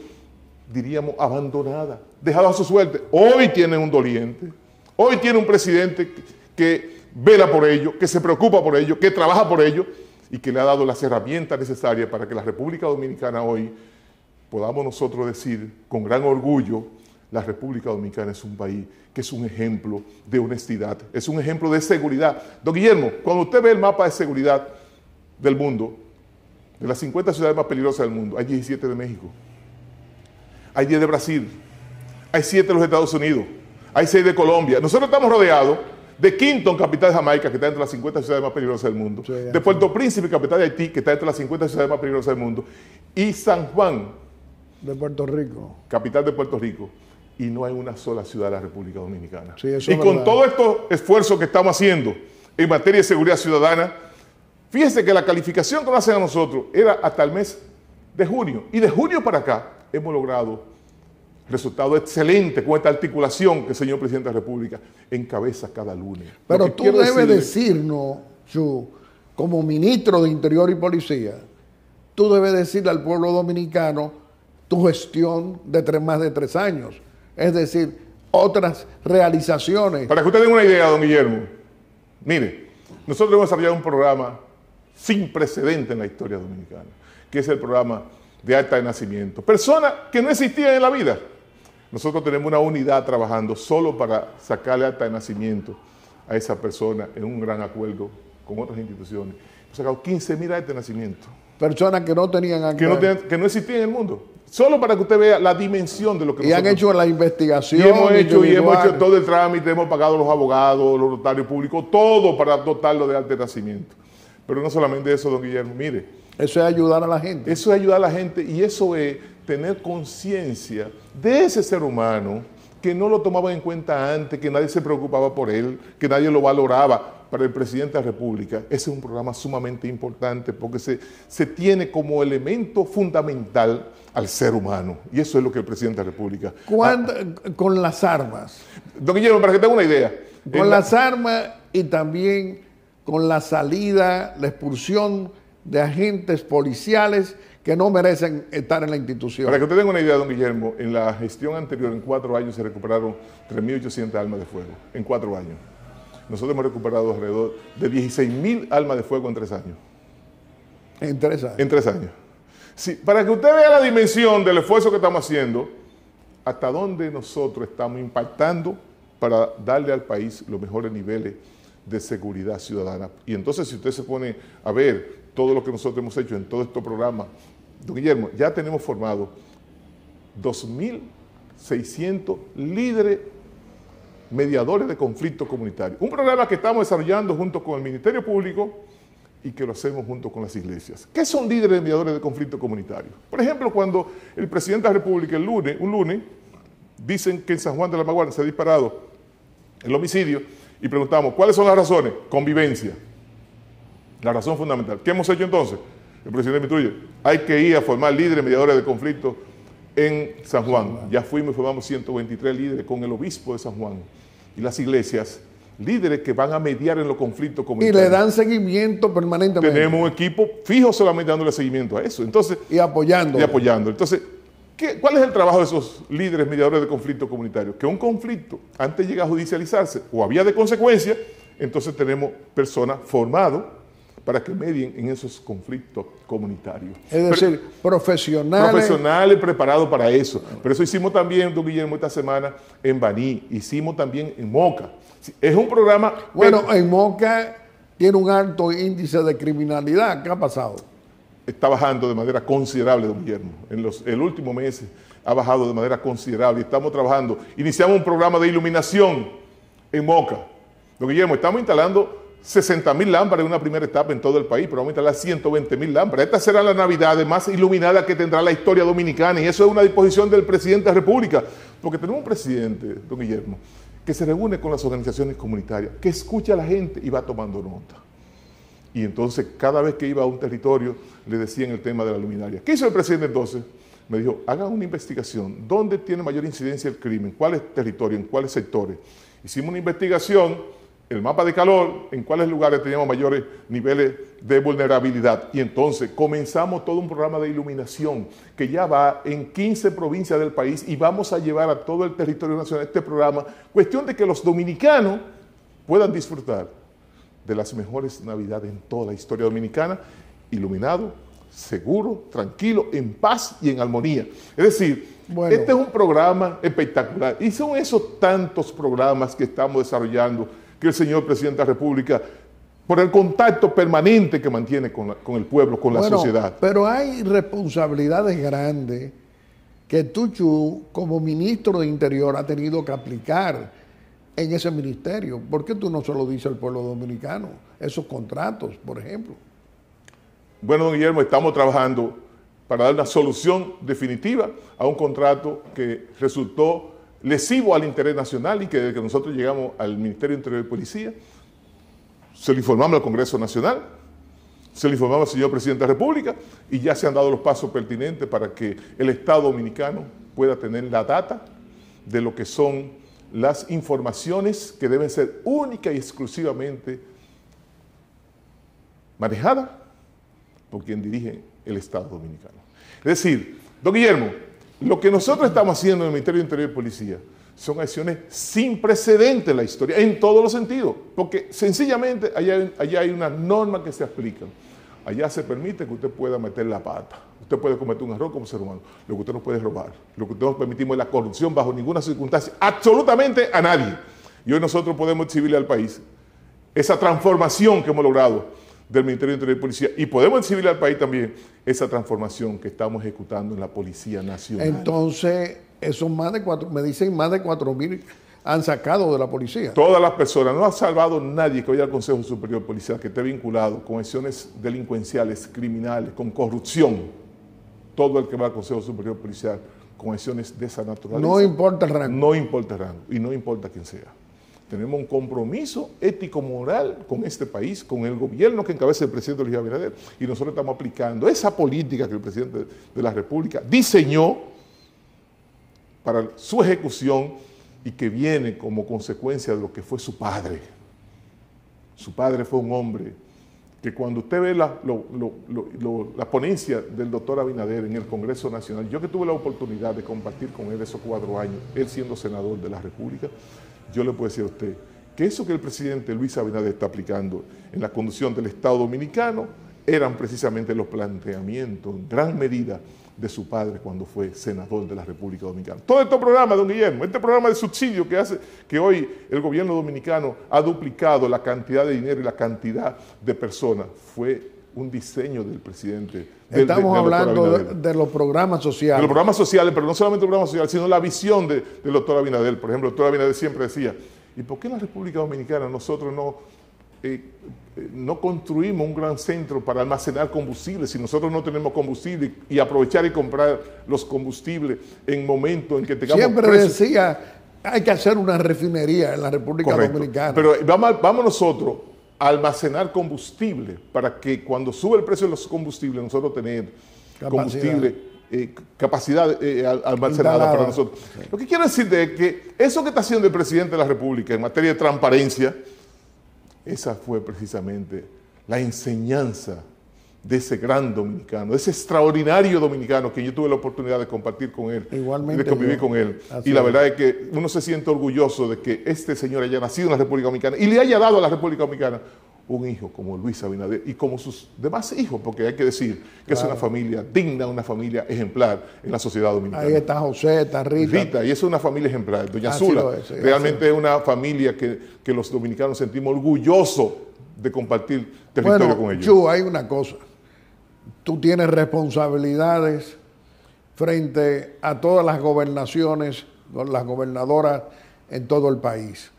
diríamos, abandonadas dejado a su suerte. Hoy tiene un doliente, hoy tiene un presidente que, vela por ello, que se preocupa por ello, que trabaja por ello y que le ha dado las herramientas necesarias para que la República Dominicana hoy podamos nosotros decir con gran orgullo, la República Dominicana es un país que es un ejemplo de honestidad, es un ejemplo de seguridad. Don Guillermo, cuando usted ve el mapa de seguridad del mundo, de las 50 ciudades más peligrosas del mundo, hay 17 de México, hay 10 de Brasil, hay siete de los Estados Unidos, hay seis de Colombia. Nosotros estamos rodeados de Kingston, capital de Jamaica, que está entre las 50 ciudades más peligrosas del mundo, de Puerto Príncipe, capital de Haití, que está entre las 50 ciudades más peligrosas del mundo, y San Juan, de Puerto Rico, capital de Puerto Rico, y no hay una sola ciudad de la República Dominicana. y con todo todos estos esfuerzos que estamos haciendo en materia de seguridad ciudadana, fíjense que la calificación que nos hacen a nosotros era hasta el mes de junio, y de junio para acá hemos logrado Resultado excelente con esta articulación que el señor presidente de la República encabeza cada lunes. Pero tú debes decirnos, Chu, como ministro de Interior y Policía, tú debes decirle al pueblo dominicano tu gestión de tres, más de tres años. Es decir, otras realizaciones. Para que usted tenga una idea, don Guillermo, mire, nosotros hemos desarrollado un programa sin precedente en la historia dominicana, que es el programa de alta de nacimiento. Personas que no existían en la vida. Nosotros tenemos una unidad trabajando solo para sacarle alta de nacimiento a esa persona en un gran acuerdo con otras instituciones. Hemos sacado 15 mil altas de nacimiento. Personas que no tenían Que no, existían en el mundo. Solo para que usted vea la dimensión de lo que Y han hecho la investigación. hemos hecho, y hemos hecho todo el trámite, hemos pagado los abogados, los notarios públicos, todo para dotarlo de alta de nacimiento. Pero no solamente eso, don Guillermo, mire. Eso es ayudar a la gente. Eso es ayudar a la gente y eso es tener conciencia de ese ser humano que no lo tomaba en cuenta antes, que nadie se preocupaba por él, que nadie lo valoraba. Para el presidente de la República, ese es un programa sumamente importante porque se, se tiene como elemento fundamental al ser humano. Y eso es lo que el presidente de la República. con las armas. Don Guillermo, para que tenga una idea. Con las armas y también con la salida, la expulsión de agentes policiales que no merecen estar en la institución. Para que usted tenga una idea, don Guillermo, en la gestión anterior, en cuatro años, se recuperaron 3.800 almas de fuego, en cuatro años. Nosotros hemos recuperado alrededor de 16.000 almas de fuego en tres años. En tres años. En tres años. Sí, para que usted vea la dimensión del esfuerzo que estamos haciendo, hasta dónde nosotros estamos impactando para darle al país los mejores niveles de seguridad ciudadana. Y entonces si usted se pone a ver todo lo que nosotros hemos hecho en todo este programa. Don Guillermo, ya tenemos formado 2.600 líderes mediadores de conflictos comunitarios. Un programa que estamos desarrollando junto con el Ministerio Público y que lo hacemos junto con las iglesias. ¿Qué son líderes mediadores de conflictos comunitarios? Por ejemplo, cuando el presidente de la República el lunes, un lunes, dicen que en San Juan de la Maguana se ha disparado el homicidio y preguntamos, ¿cuáles son las razones? Convivencia. La razón fundamental. ¿Qué hemos hecho entonces? El presidente me hay que ir a formar líderes mediadores de conflicto en San Juan. Ya fuimos y formamos 123 líderes con el obispo de San Juan y las iglesias líderes que van a mediar en los conflictos comunitarios. Y le dan seguimiento permanentemente. Tenemos un equipo fijo solamente dándole seguimiento a eso. Entonces, y apoyando. Y apoyando. Entonces, ¿qué, ¿cuál es el trabajo de esos líderes mediadores de conflicto comunitarios? Que un conflicto, antes llega a judicializarse o había de consecuencia, entonces tenemos personas formadas para que medien en esos conflictos comunitarios. Es decir, profesionales. Profesionales preparados para eso. Pero eso hicimos también, don Guillermo, esta semana en Baní, hicimos también en Moca. Es un programa... Bueno, en Moca tiene un alto índice de criminalidad. ¿Qué ha pasado? Está bajando de manera considerable, don Guillermo. En los el último mes ha bajado de manera considerable. Estamos trabajando. Iniciamos un programa de iluminación en Moca. Don Guillermo, estamos instalando 60.000 lámparas en una primera etapa en todo el país, pero vamos a 120 mil lámparas. Esta será la Navidad más iluminada que tendrá la historia dominicana y eso es una disposición del presidente de la República, porque tenemos un presidente, don Guillermo, que se reúne con las organizaciones comunitarias, que escucha a la gente y va tomando nota. Y entonces cada vez que iba a un territorio le decían el tema de la luminaria. ¿Qué hizo el presidente entonces? Me dijo, hagan una investigación, ¿dónde tiene mayor incidencia el crimen? ¿Cuáles territorios? ¿En cuáles sectores? Hicimos una investigación el mapa de calor, en cuáles lugares teníamos mayores niveles de vulnerabilidad. Y entonces comenzamos todo un programa de iluminación que ya va en 15 provincias del país y vamos a llevar a todo el territorio nacional este programa, cuestión de que los dominicanos puedan disfrutar de las mejores navidades en toda la historia dominicana, iluminado, seguro, tranquilo, en paz y en armonía. Es decir, este es un programa espectacular. Y son esos tantos programas que estamos desarrollando el señor presidente de la República por el contacto permanente que mantiene con, el pueblo, con la sociedad. Pero hay responsabilidades grandes que Tuchu, como ministro de Interior, ha tenido que aplicar en ese ministerio. ¿Por qué tú no se lo dices al pueblo dominicano? Esos contratos, por ejemplo. Bueno, don Guillermo, estamos trabajando para dar una solución definitiva a un contrato que resultó lesivo al interés nacional y que desde que nosotros llegamos al Ministerio Interior de Policía, se lo informamos al Congreso Nacional, se lo informamos al señor Presidente de la República y ya se han dado los pasos pertinentes para que el Estado Dominicano pueda tener la data de lo que son las informaciones que deben ser única y exclusivamente manejadas por quien dirige el Estado Dominicano. Es decir, don Guillermo, lo que nosotros estamos haciendo en el Ministerio de Interior y Policía son acciones sin precedentes en la historia, en todos los sentidos, porque sencillamente allá, hay una norma que se aplica, Allá se permite que usted pueda meter la pata. Usted puede cometer un error como ser humano. Lo que usted no puede robar. Lo que usted permitimos es la corrupción bajo ninguna circunstancia, absolutamente a nadie. Y hoy nosotros podemos exhibirle al país esa transformación que hemos logrado del Ministerio de Interior y Policía. Y podemos exhibirle al país también esa transformación que estamos ejecutando en la Policía Nacional. Entonces, esos más de cuatro, me dicen más de 4.000 han sacado de la policía. Todas las personas, no ha salvado nadie que vaya al Consejo Superior Policial que esté vinculado con acciones delincuenciales, criminales, con corrupción. Todo el que va al Consejo Superior Policial con acciones de esa naturaleza. No importa el rango. No importa el rango y no importa quién sea. Tenemos un compromiso ético-moral con este país, con el gobierno que encabeza el presidente Luis Abinader, y nosotros estamos aplicando esa política que el presidente de la República diseñó para su ejecución y que viene como consecuencia de lo que fue su padre. Su padre fue un hombre que cuando usted ve la, ponencia del doctor Abinader en el Congreso Nacional, yo que tuve la oportunidad de compartir con él esos cuatro años, él siendo senador de la República, yo le puedo decir a usted que eso que el presidente Luis Abinader está aplicando en la conducción del Estado Dominicano eran precisamente los planteamientos en gran medida de su padre cuando fue senador de la República Dominicana. Todo este programa, don Guillermo, este programa de subsidio que hace que hoy el gobierno dominicano ha duplicado la cantidad de dinero y la cantidad de personas, fue un diseño del presidente. Estamos hablando de, los programas sociales. De los programas sociales, pero no solamente los programas sociales, sino la visión del doctor Abinader. Por ejemplo, el doctor Abinader siempre decía, ¿y por qué en la República Dominicana nosotros no, eh, eh, no construimos un gran centro para almacenar combustible si nosotros no tenemos combustible y aprovechar y comprar los combustibles en momentos en que tengamos Siempre decía, hay que hacer una refinería en la República Dominicana. Pero vamos, vamos nosotros almacenar combustible para que cuando sube el precio de los combustibles nosotros tener capacidad. combustible, eh, capacidad eh, almacenada para nosotros. Lo que quiero decir es que eso que está haciendo el presidente de la República en materia de transparencia, esa fue precisamente la enseñanza de ese gran dominicano, de ese extraordinario dominicano que yo tuve la oportunidad de compartir con él, Igualmente de convivir con él. y la verdad es que uno se siente orgulloso de que este señor haya nacido en la República Dominicana y le haya dado a la República Dominicana un hijo como Luis Abinader y como sus demás hijos, porque hay que decir que es una familia digna, una familia ejemplar en la sociedad dominicana. Ahí está José, está Rita. Rita, y es una familia ejemplar. Doña Zula, realmente es una familia que, los dominicanos sentimos orgullosos de compartir territorio con ellos. Yo, hay una cosa tú tienes responsabilidades frente a todas las gobernaciones, las gobernadoras en todo el país.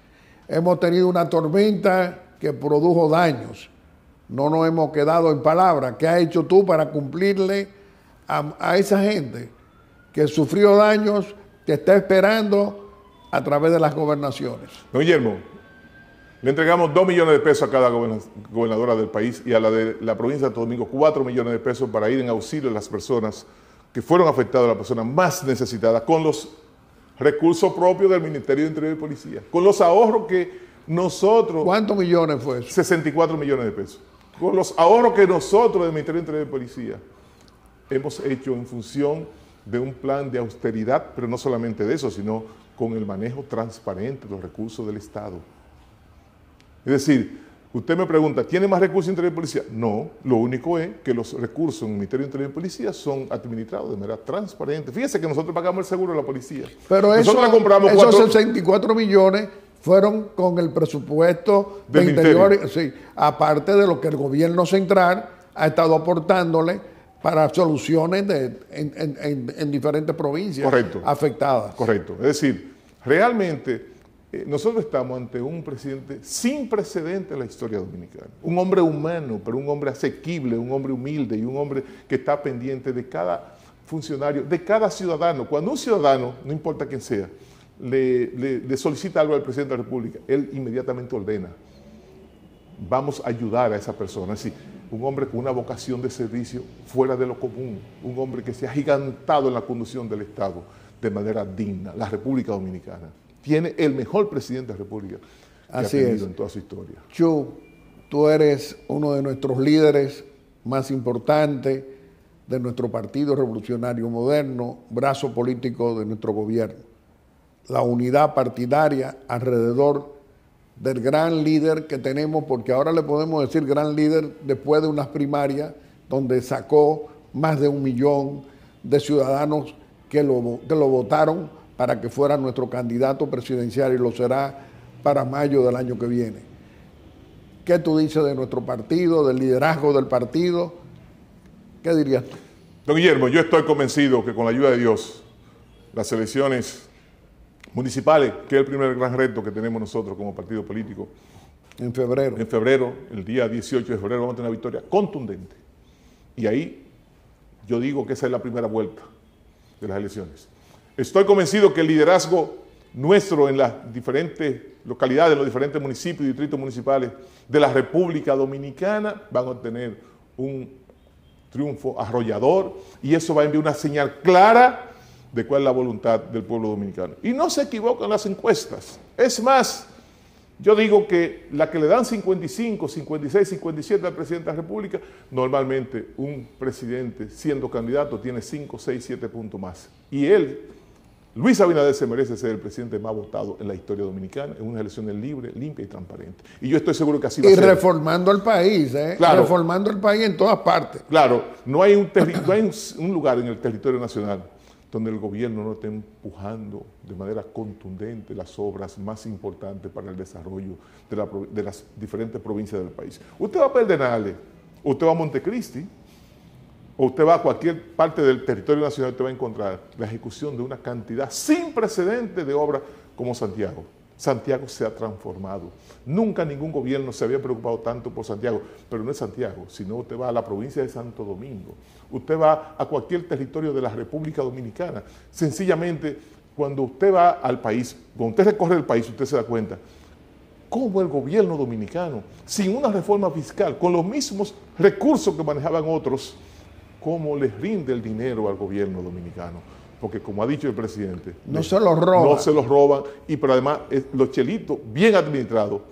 Hemos tenido una tormenta que produjo daños. No nos hemos quedado en palabras. ¿Qué has hecho tú para cumplirle a, esa gente que sufrió daños, que está esperando a través de las gobernaciones? Don Guillermo, le entregamos 2 millones de pesos a cada gobernadora del país y a la de la provincia de Santo Domingo 4 millones de pesos para ir en auxilio a las personas que fueron afectadas, a las personas más necesitadas, con los recursos propios del Ministerio de Interior y Policía, con los ahorros que nosotros... ¿Cuántos millones fue eso? 64 millones de pesos. Con los ahorros que nosotros del Ministerio de Interior y Policía hemos hecho en función de un plan de austeridad, pero no solamente de eso, sino con el manejo transparente de los recursos del Estado. Es decir, usted me pregunta, ¿tiene más recursos Interior y Policía? No, lo único es que los recursos en el Ministerio de Interior y Policía son administrados de manera transparente. Fíjese que nosotros pagamos el seguro de la policía. Pero compramos esos 64 millones fueron con el presupuesto de Interior, sí, aparte de lo que el gobierno central ha estado aportándole para soluciones en, diferentes provincias Correcto. afectadas. Correcto. Es decir, realmente eh, nosotros estamos ante un presidente sin precedente en la historia dominicana. Un hombre humano, pero un hombre asequible, un hombre humilde y un hombre que está pendiente de cada funcionario, de cada ciudadano. Cuando un ciudadano, no importa quién sea, le, le solicita algo al presidente de la República, él inmediatamente ordena, vamos a ayudar a esa persona. Es decir, un hombre con una vocación de servicio fuera de lo común, un hombre que se ha gigantado en la conducción del Estado de manera digna, la República Dominicana tiene el mejor presidente de la República que ha tenido en toda su historia. Chu, tú eres uno de nuestros líderes más importantes de nuestro Partido Revolucionario Moderno, brazo político de nuestro gobierno. La unidad partidaria alrededor del gran líder que tenemos, porque ahora le podemos decir gran líder después de unas primarias donde sacó más de un millón de ciudadanos que lo, que lo votaron para que fuera nuestro candidato presidencial y lo será para mayo del año que viene. ¿Qué tú dices de nuestro partido, del liderazgo del partido? ¿Qué dirías Don Guillermo, yo estoy convencido que con la ayuda de Dios, las elecciones municipales, que es el primer gran reto que tenemos nosotros como partido político. En febrero. En febrero, el día 18 de febrero, vamos a tener una victoria contundente. Y ahí yo digo que esa es la primera vuelta de las elecciones. Estoy convencido que el liderazgo nuestro en las diferentes localidades, en los diferentes municipios y distritos municipales de la República Dominicana van a obtener un triunfo arrollador y eso va a enviar una señal clara de cuál es la voluntad del pueblo dominicano. Y no se equivocan las encuestas. Es más, yo digo que la que le dan 55, 56, 57 al presidente de la República, normalmente un presidente siendo candidato tiene 5, 6, 7 puntos más. Y él Luis Abinader se merece ser el presidente más votado en la historia dominicana, en unas elecciones libres, limpias y transparentes. Y yo estoy seguro que así va a ser. Y reformando el país, ¿eh? Claro, reformando el país en todas partes. Claro, no hay, un lugar en el territorio nacional donde el gobierno no esté empujando de manera contundente las obras más importantes para el desarrollo de, las diferentes provincias del país. Usted va a Perdenales, usted va a Montecristi, o usted va a cualquier parte del territorio nacional, usted va a encontrar la ejecución de una cantidad sin precedente de obras como Santiago. Santiago se ha transformado. Nunca ningún gobierno se había preocupado tanto por Santiago, pero no es Santiago, sino usted va a la provincia de Santo Domingo, usted va a cualquier territorio de la República Dominicana. Sencillamente, cuando usted va al país, cuando usted recorre el país, usted se da cuenta cómo el gobierno dominicano, sin una reforma fiscal, con los mismos recursos que manejaban otros, cómo les rinde el dinero al gobierno dominicano. Porque como ha dicho el presidente, no se los roban. No se los roban. Y pero además eh, los chelitos bien administrados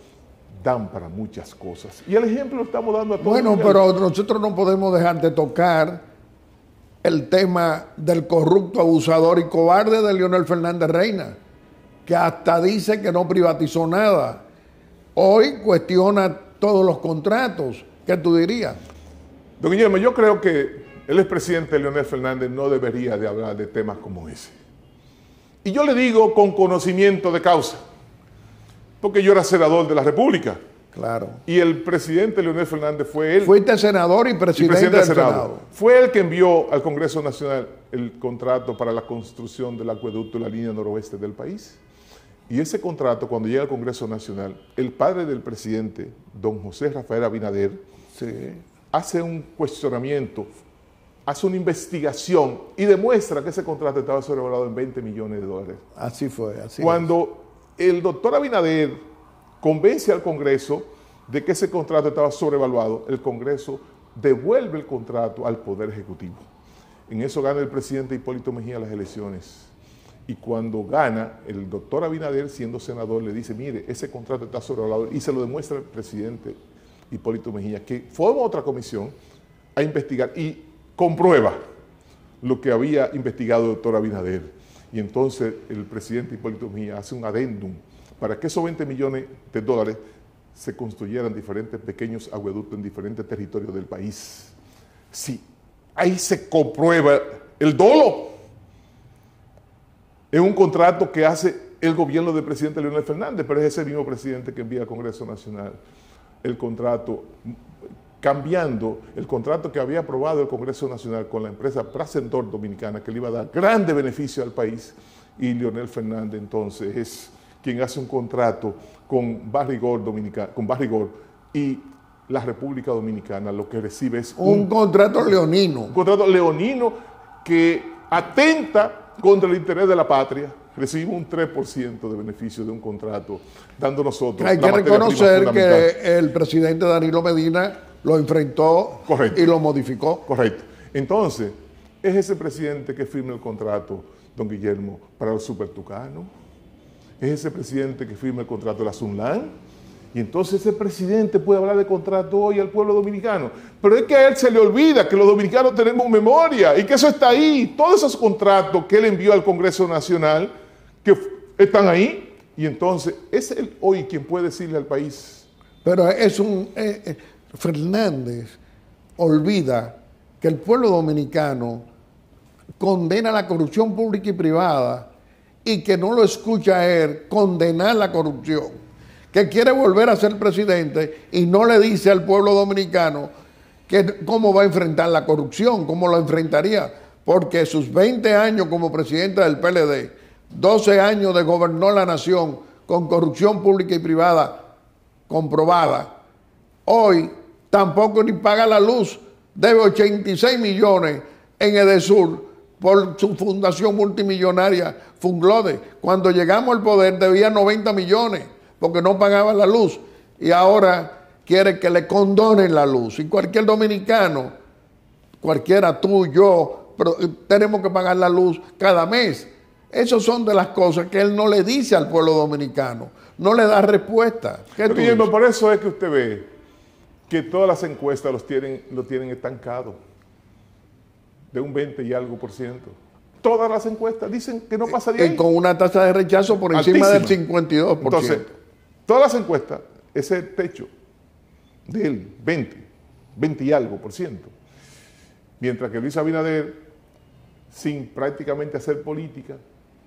dan para muchas cosas. Y el ejemplo lo estamos dando a todos. Bueno, pero nosotros no podemos dejar de tocar el tema del corrupto, abusador y cobarde de Leonel Fernández Reina, que hasta dice que no privatizó nada. Hoy cuestiona todos los contratos. ¿Qué tú dirías? Don Guillermo, yo creo que el expresidente Leonel Fernández no debería de hablar de temas como ese. Y yo le digo con conocimiento de causa, porque yo era senador de la República. Claro. Y el presidente Leonel Fernández fue él. Fuiste senador y presidente, del Senado. Fue el que envió al Congreso Nacional el contrato para la construcción del acueducto en la línea noroeste del país. Y ese contrato, cuando llega al Congreso Nacional, el padre del presidente, don José Rafael Abinader, hace un cuestionamiento hace una investigación y demuestra que ese contrato estaba sobrevaluado en 20 millones de dólares. Así fue, así Cuando el doctor Abinader convence al Congreso de que ese contrato estaba sobrevaluado, el Congreso devuelve el contrato al Poder Ejecutivo. En eso gana el presidente Hipólito Mejía las elecciones. Y cuando gana, el doctor Abinader, siendo senador, le dice, mire, ese contrato está sobrevaluado. Y se lo demuestra el presidente Hipólito Mejía, que forma otra comisión a investigar. Y comprueba lo que había investigado el doctor Abinader. Y entonces el presidente Hipólito Mía hace un adendum para que esos 20 millones de dólares se construyeran diferentes pequeños acueductos en diferentes territorios del país. Sí, ahí se comprueba el dolo. Es un contrato que hace el gobierno del presidente Leonel Fernández, pero es ese mismo presidente que envía al Congreso Nacional el contrato cambiando el contrato que había aprobado el Congreso Nacional con la empresa Prasendor Dominicana, que le iba a dar grande beneficio al país, y Leonel Fernández entonces es quien hace un contrato con Barrigor, Dominicana, con y la República Dominicana lo que recibe es un, contrato leonino. Un contrato leonino que atenta contra el interés de la patria recibe un 3% de beneficio de un contrato, dando nosotros. Hay que reconocer que el presidente Danilo Medina lo enfrentó y lo modificó. Correcto. Entonces, es ese presidente que firma el contrato, don Guillermo, para los supertucano. Es ese presidente que firma el contrato de la Sunlan. Y entonces ese presidente puede hablar de contrato hoy al pueblo dominicano. Pero es que a él se le olvida que los dominicanos tenemos memoria y que eso está ahí. Todos esos contratos que él envió al Congreso Nacional, que están ahí. Y entonces es él hoy quien puede decirle al país. Pero es un... Eh, eh, Fernández olvida que el pueblo dominicano condena la corrupción pública y privada y que no lo escucha a él condenar la corrupción, que quiere volver a ser presidente y no le dice al pueblo dominicano que cómo va a enfrentar la corrupción, cómo lo enfrentaría, porque sus 20 años como presidente del PLD, 12 años de gobernó la nación con corrupción pública y privada comprobada, hoy tampoco ni paga la luz, debe 86 millones en Edesur por su fundación multimillonaria Funglode. Cuando llegamos al poder debía 90 millones porque no pagaba la luz y ahora quiere que le condonen la luz. Y cualquier dominicano, cualquiera tú, yo, pero eh, tenemos que pagar la luz cada mes. Esas son de las cosas que él no le dice al pueblo dominicano, no le da respuesta. ¿Qué por eso es que usted ve que todas las encuestas los tienen, lo tienen estancado de un 20 y algo por ciento. Todas las encuestas dicen que no pasaría. Eh, con una tasa de rechazo por encima del 52%. Entonces, todas las encuestas, ese techo del 20, 20 y algo por ciento. Mientras que Luis Abinader, sin prácticamente hacer política,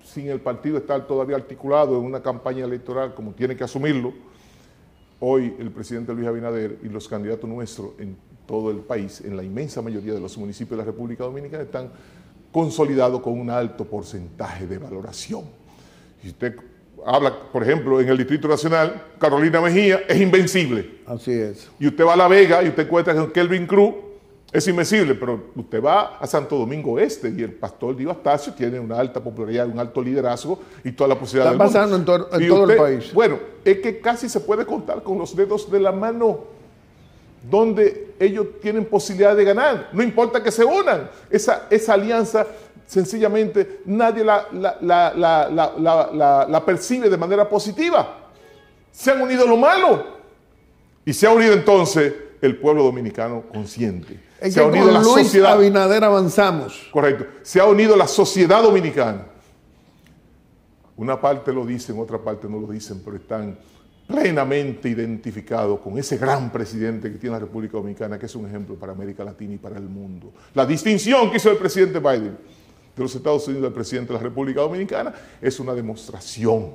sin el partido estar todavía articulado en una campaña electoral como tiene que asumirlo, Hoy el presidente Luis Abinader y los candidatos nuestros en todo el país, en la inmensa mayoría de los municipios de la República Dominicana, están consolidados con un alto porcentaje de valoración. Si usted habla, por ejemplo, en el Distrito Nacional, Carolina Mejía es invencible. Así es. Y usted va a La Vega y usted cuenta con Kelvin Cruz, es invencible, pero usted va a Santo Domingo Este y el pastor Dio Astacio tiene una alta popularidad, un alto liderazgo y toda la posibilidad Está pasando en, todo el país. Bueno, es que casi se puede contar con los dedos de la mano donde ellos tienen posibilidad de ganar. No importa que se unan. Esa, esa alianza sencillamente nadie la, la percibe de manera positiva. Se han unido lo malo y se ha unido entonces el pueblo dominicano consciente se ha unido la sociedad. Abinader avanzamos. Correcto. Se ha unido la sociedad dominicana. Una parte lo dicen, otra parte no lo dicen, pero están plenamente identificados con ese gran presidente que tiene la República Dominicana, que es un ejemplo para América Latina y para el mundo. La distinción que hizo el presidente Biden de los Estados Unidos al presidente de la República Dominicana es una demostración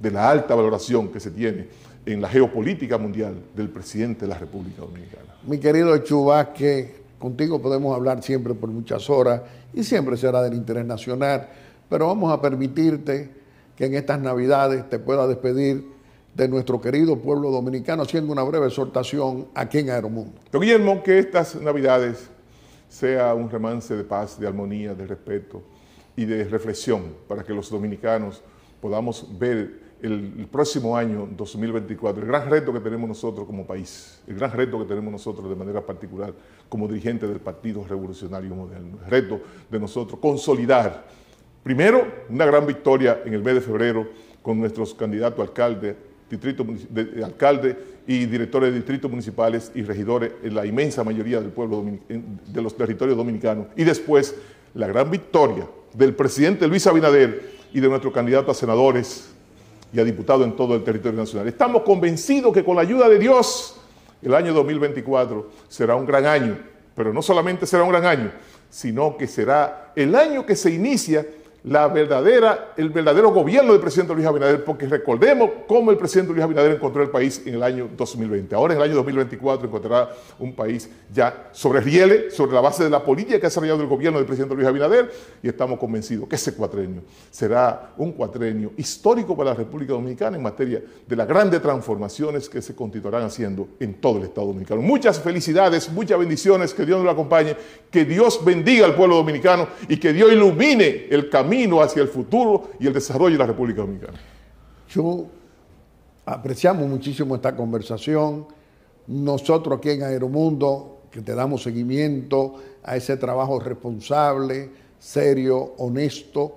de la alta valoración que se tiene en la geopolítica mundial del presidente de la República Dominicana. Mi querido Chubasque, contigo podemos hablar siempre por muchas horas y siempre será del interés nacional, pero vamos a permitirte que en estas Navidades te pueda despedir de nuestro querido pueblo dominicano haciendo una breve exhortación aquí en Aeromundo. Te Guillermo, que estas Navidades sea un romance de paz, de armonía, de respeto y de reflexión para que los dominicanos podamos ver el, próximo año 2024, el gran reto que tenemos nosotros como país, el gran reto que tenemos nosotros de manera particular como dirigente del Partido Revolucionario Moderno, el reto de nosotros consolidar, primero, una gran victoria en el mes de febrero con nuestros candidatos alcalde, de, alcalde y directores de distritos municipales y regidores en la inmensa mayoría del pueblo de los territorios dominicanos, y después la gran victoria del presidente Luis Abinader y de nuestros candidatos a senadores y ha diputado en todo el territorio nacional. Estamos convencidos que con la ayuda de Dios, el año 2024 será un gran año, pero no solamente será un gran año, sino que será el año que se inicia la verdadera, el verdadero gobierno del presidente Luis Abinader, porque recordemos cómo el presidente Luis Abinader encontró el país en el año 2020. Ahora en el año 2024 encontrará un país ya sobre rieles, sobre la base de la política que ha desarrollado el gobierno del presidente Luis Abinader, y estamos convencidos que ese cuatrenio será un cuatrenio histórico para la República Dominicana en materia de las grandes transformaciones que se continuarán haciendo en todo el Estado Dominicano. Muchas felicidades, muchas bendiciones, que Dios nos acompañe, que Dios bendiga al pueblo dominicano y que Dios ilumine el camino hacia el futuro y el desarrollo de la República Dominicana. Yo apreciamos muchísimo esta conversación. Nosotros aquí en Aeromundo, que te damos seguimiento a ese trabajo responsable, serio, honesto,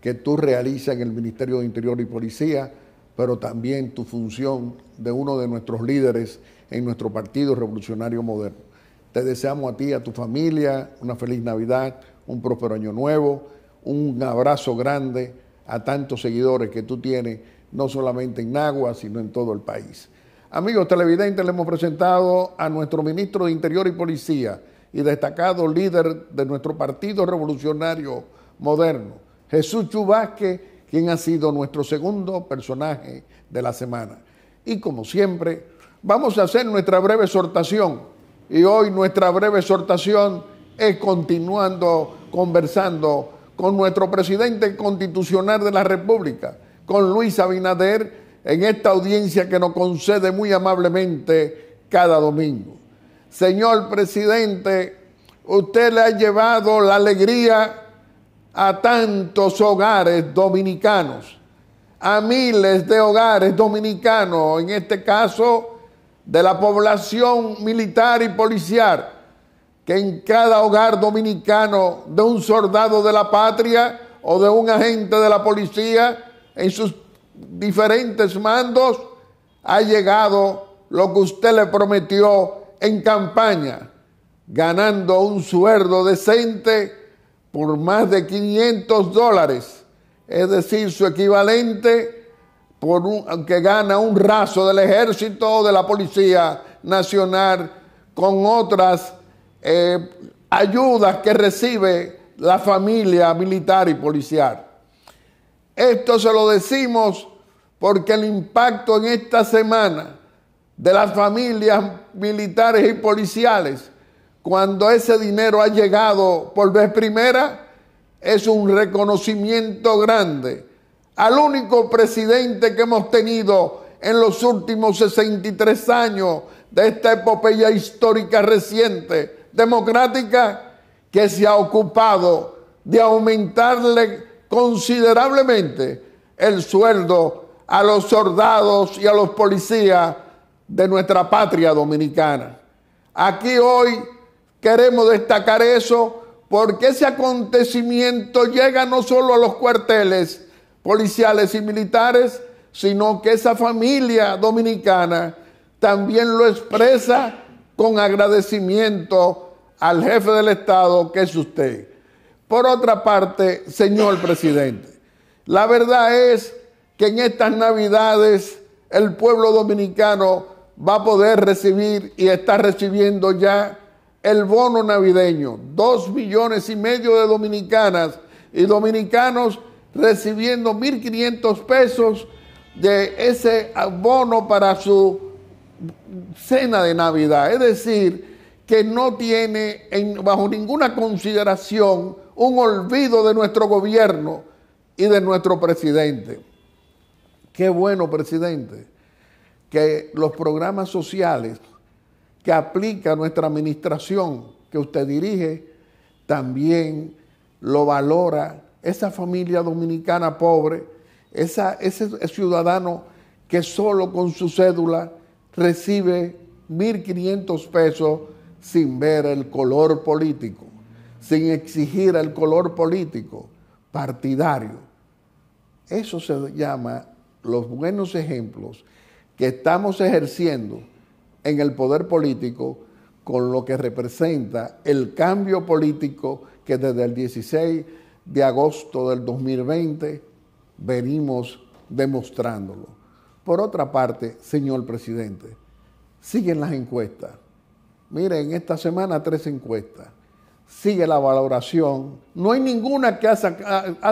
que tú realizas en el Ministerio de Interior y Policía, pero también tu función de uno de nuestros líderes en nuestro Partido Revolucionario Moderno. Te deseamos a ti y a tu familia una feliz Navidad, un próspero año nuevo un abrazo grande a tantos seguidores que tú tienes, no solamente en Nagua, sino en todo el país. Amigos televidentes, le hemos presentado a nuestro ministro de Interior y Policía y destacado líder de nuestro Partido Revolucionario Moderno, Jesús Chubasque, quien ha sido nuestro segundo personaje de la semana. Y como siempre, vamos a hacer nuestra breve exhortación. Y hoy nuestra breve exhortación es continuando conversando con nuestro presidente constitucional de la República, con Luis Abinader, en esta audiencia que nos concede muy amablemente cada domingo. Señor presidente, usted le ha llevado la alegría a tantos hogares dominicanos, a miles de hogares dominicanos, en este caso de la población militar y policial, que en cada hogar dominicano de un soldado de la patria o de un agente de la policía, en sus diferentes mandos, ha llegado lo que usted le prometió en campaña, ganando un sueldo decente por más de 500 dólares, es decir, su equivalente por que gana un raso del ejército o de la Policía Nacional con otras eh, ayudas que recibe la familia militar y policial. Esto se lo decimos porque el impacto en esta semana de las familias militares y policiales, cuando ese dinero ha llegado por vez primera, es un reconocimiento grande al único presidente que hemos tenido en los últimos 63 años de esta epopeya histórica reciente, democrática que se ha ocupado de aumentarle considerablemente el sueldo a los soldados y a los policías de nuestra patria dominicana. Aquí hoy queremos destacar eso porque ese acontecimiento llega no solo a los cuarteles policiales y militares, sino que esa familia dominicana también lo expresa con agradecimiento al jefe del Estado, que es usted. Por otra parte, señor presidente, la verdad es que en estas navidades el pueblo dominicano va a poder recibir y está recibiendo ya el bono navideño. Dos millones y medio de dominicanas y dominicanos recibiendo 1.500 pesos de ese bono para su cena de Navidad. Es decir, que no tiene bajo ninguna consideración un olvido de nuestro gobierno y de nuestro presidente. Qué bueno, presidente, que los programas sociales que aplica nuestra administración, que usted dirige, también lo valora esa familia dominicana pobre, ese ciudadano que solo con su cédula recibe 1.500 pesos sin ver el color político, sin exigir el color político partidario. Eso se llama los buenos ejemplos que estamos ejerciendo en el poder político con lo que representa el cambio político que desde el 16 de agosto del 2020 venimos demostrándolo. Por otra parte, señor presidente, siguen las encuestas Miren, esta semana tres encuestas. Sigue la valoración. No hay ninguna que ha,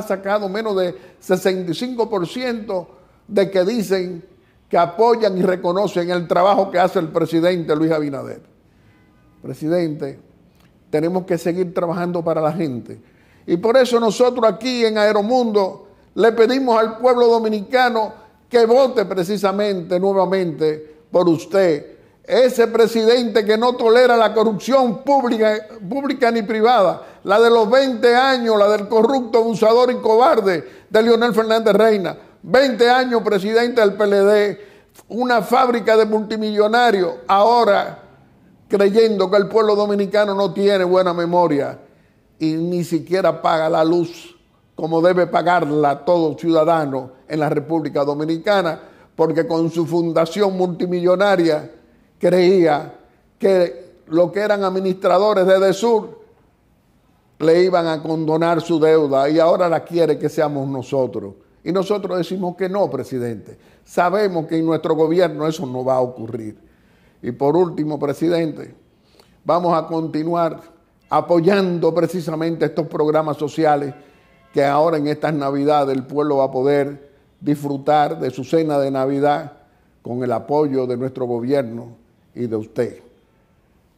sacado menos de 65% de que dicen que apoyan y reconocen el trabajo que hace el presidente Luis Abinader. Presidente, tenemos que seguir trabajando para la gente. Y por eso nosotros aquí en Aeromundo le pedimos al pueblo dominicano que vote precisamente nuevamente por usted ese presidente que no tolera la corrupción pública, ni privada, la de los 20 años, la del corrupto, abusador y cobarde de Leonel Fernández Reina, 20 años presidente del PLD, una fábrica de multimillonarios, ahora creyendo que el pueblo dominicano no tiene buena memoria y ni siquiera paga la luz como debe pagarla todo ciudadano en la República Dominicana, porque con su fundación multimillonaria, creía que lo que eran administradores de Desur le iban a condonar su deuda y ahora la quiere que seamos nosotros. Y nosotros decimos que no, presidente. Sabemos que en nuestro gobierno eso no va a ocurrir. Y por último, presidente, vamos a continuar apoyando precisamente estos programas sociales que ahora en estas Navidades el pueblo va a poder disfrutar de su cena de Navidad con el apoyo de nuestro gobierno y de usted.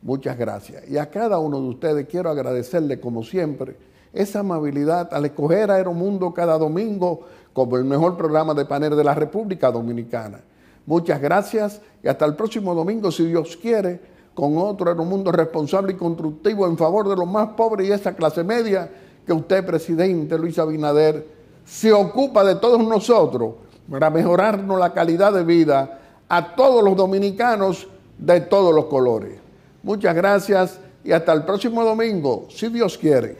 Muchas gracias. Y a cada uno de ustedes quiero agradecerle, como siempre, esa amabilidad al escoger Aeromundo cada domingo como el mejor programa de panel de la República Dominicana. Muchas gracias y hasta el próximo domingo, si Dios quiere, con otro Aeromundo responsable y constructivo en favor de los más pobres y esa clase media que usted, presidente Luis Abinader, se ocupa de todos nosotros para mejorarnos la calidad de vida a todos los dominicanos de todos los colores. Muchas gracias y hasta el próximo domingo, si Dios quiere.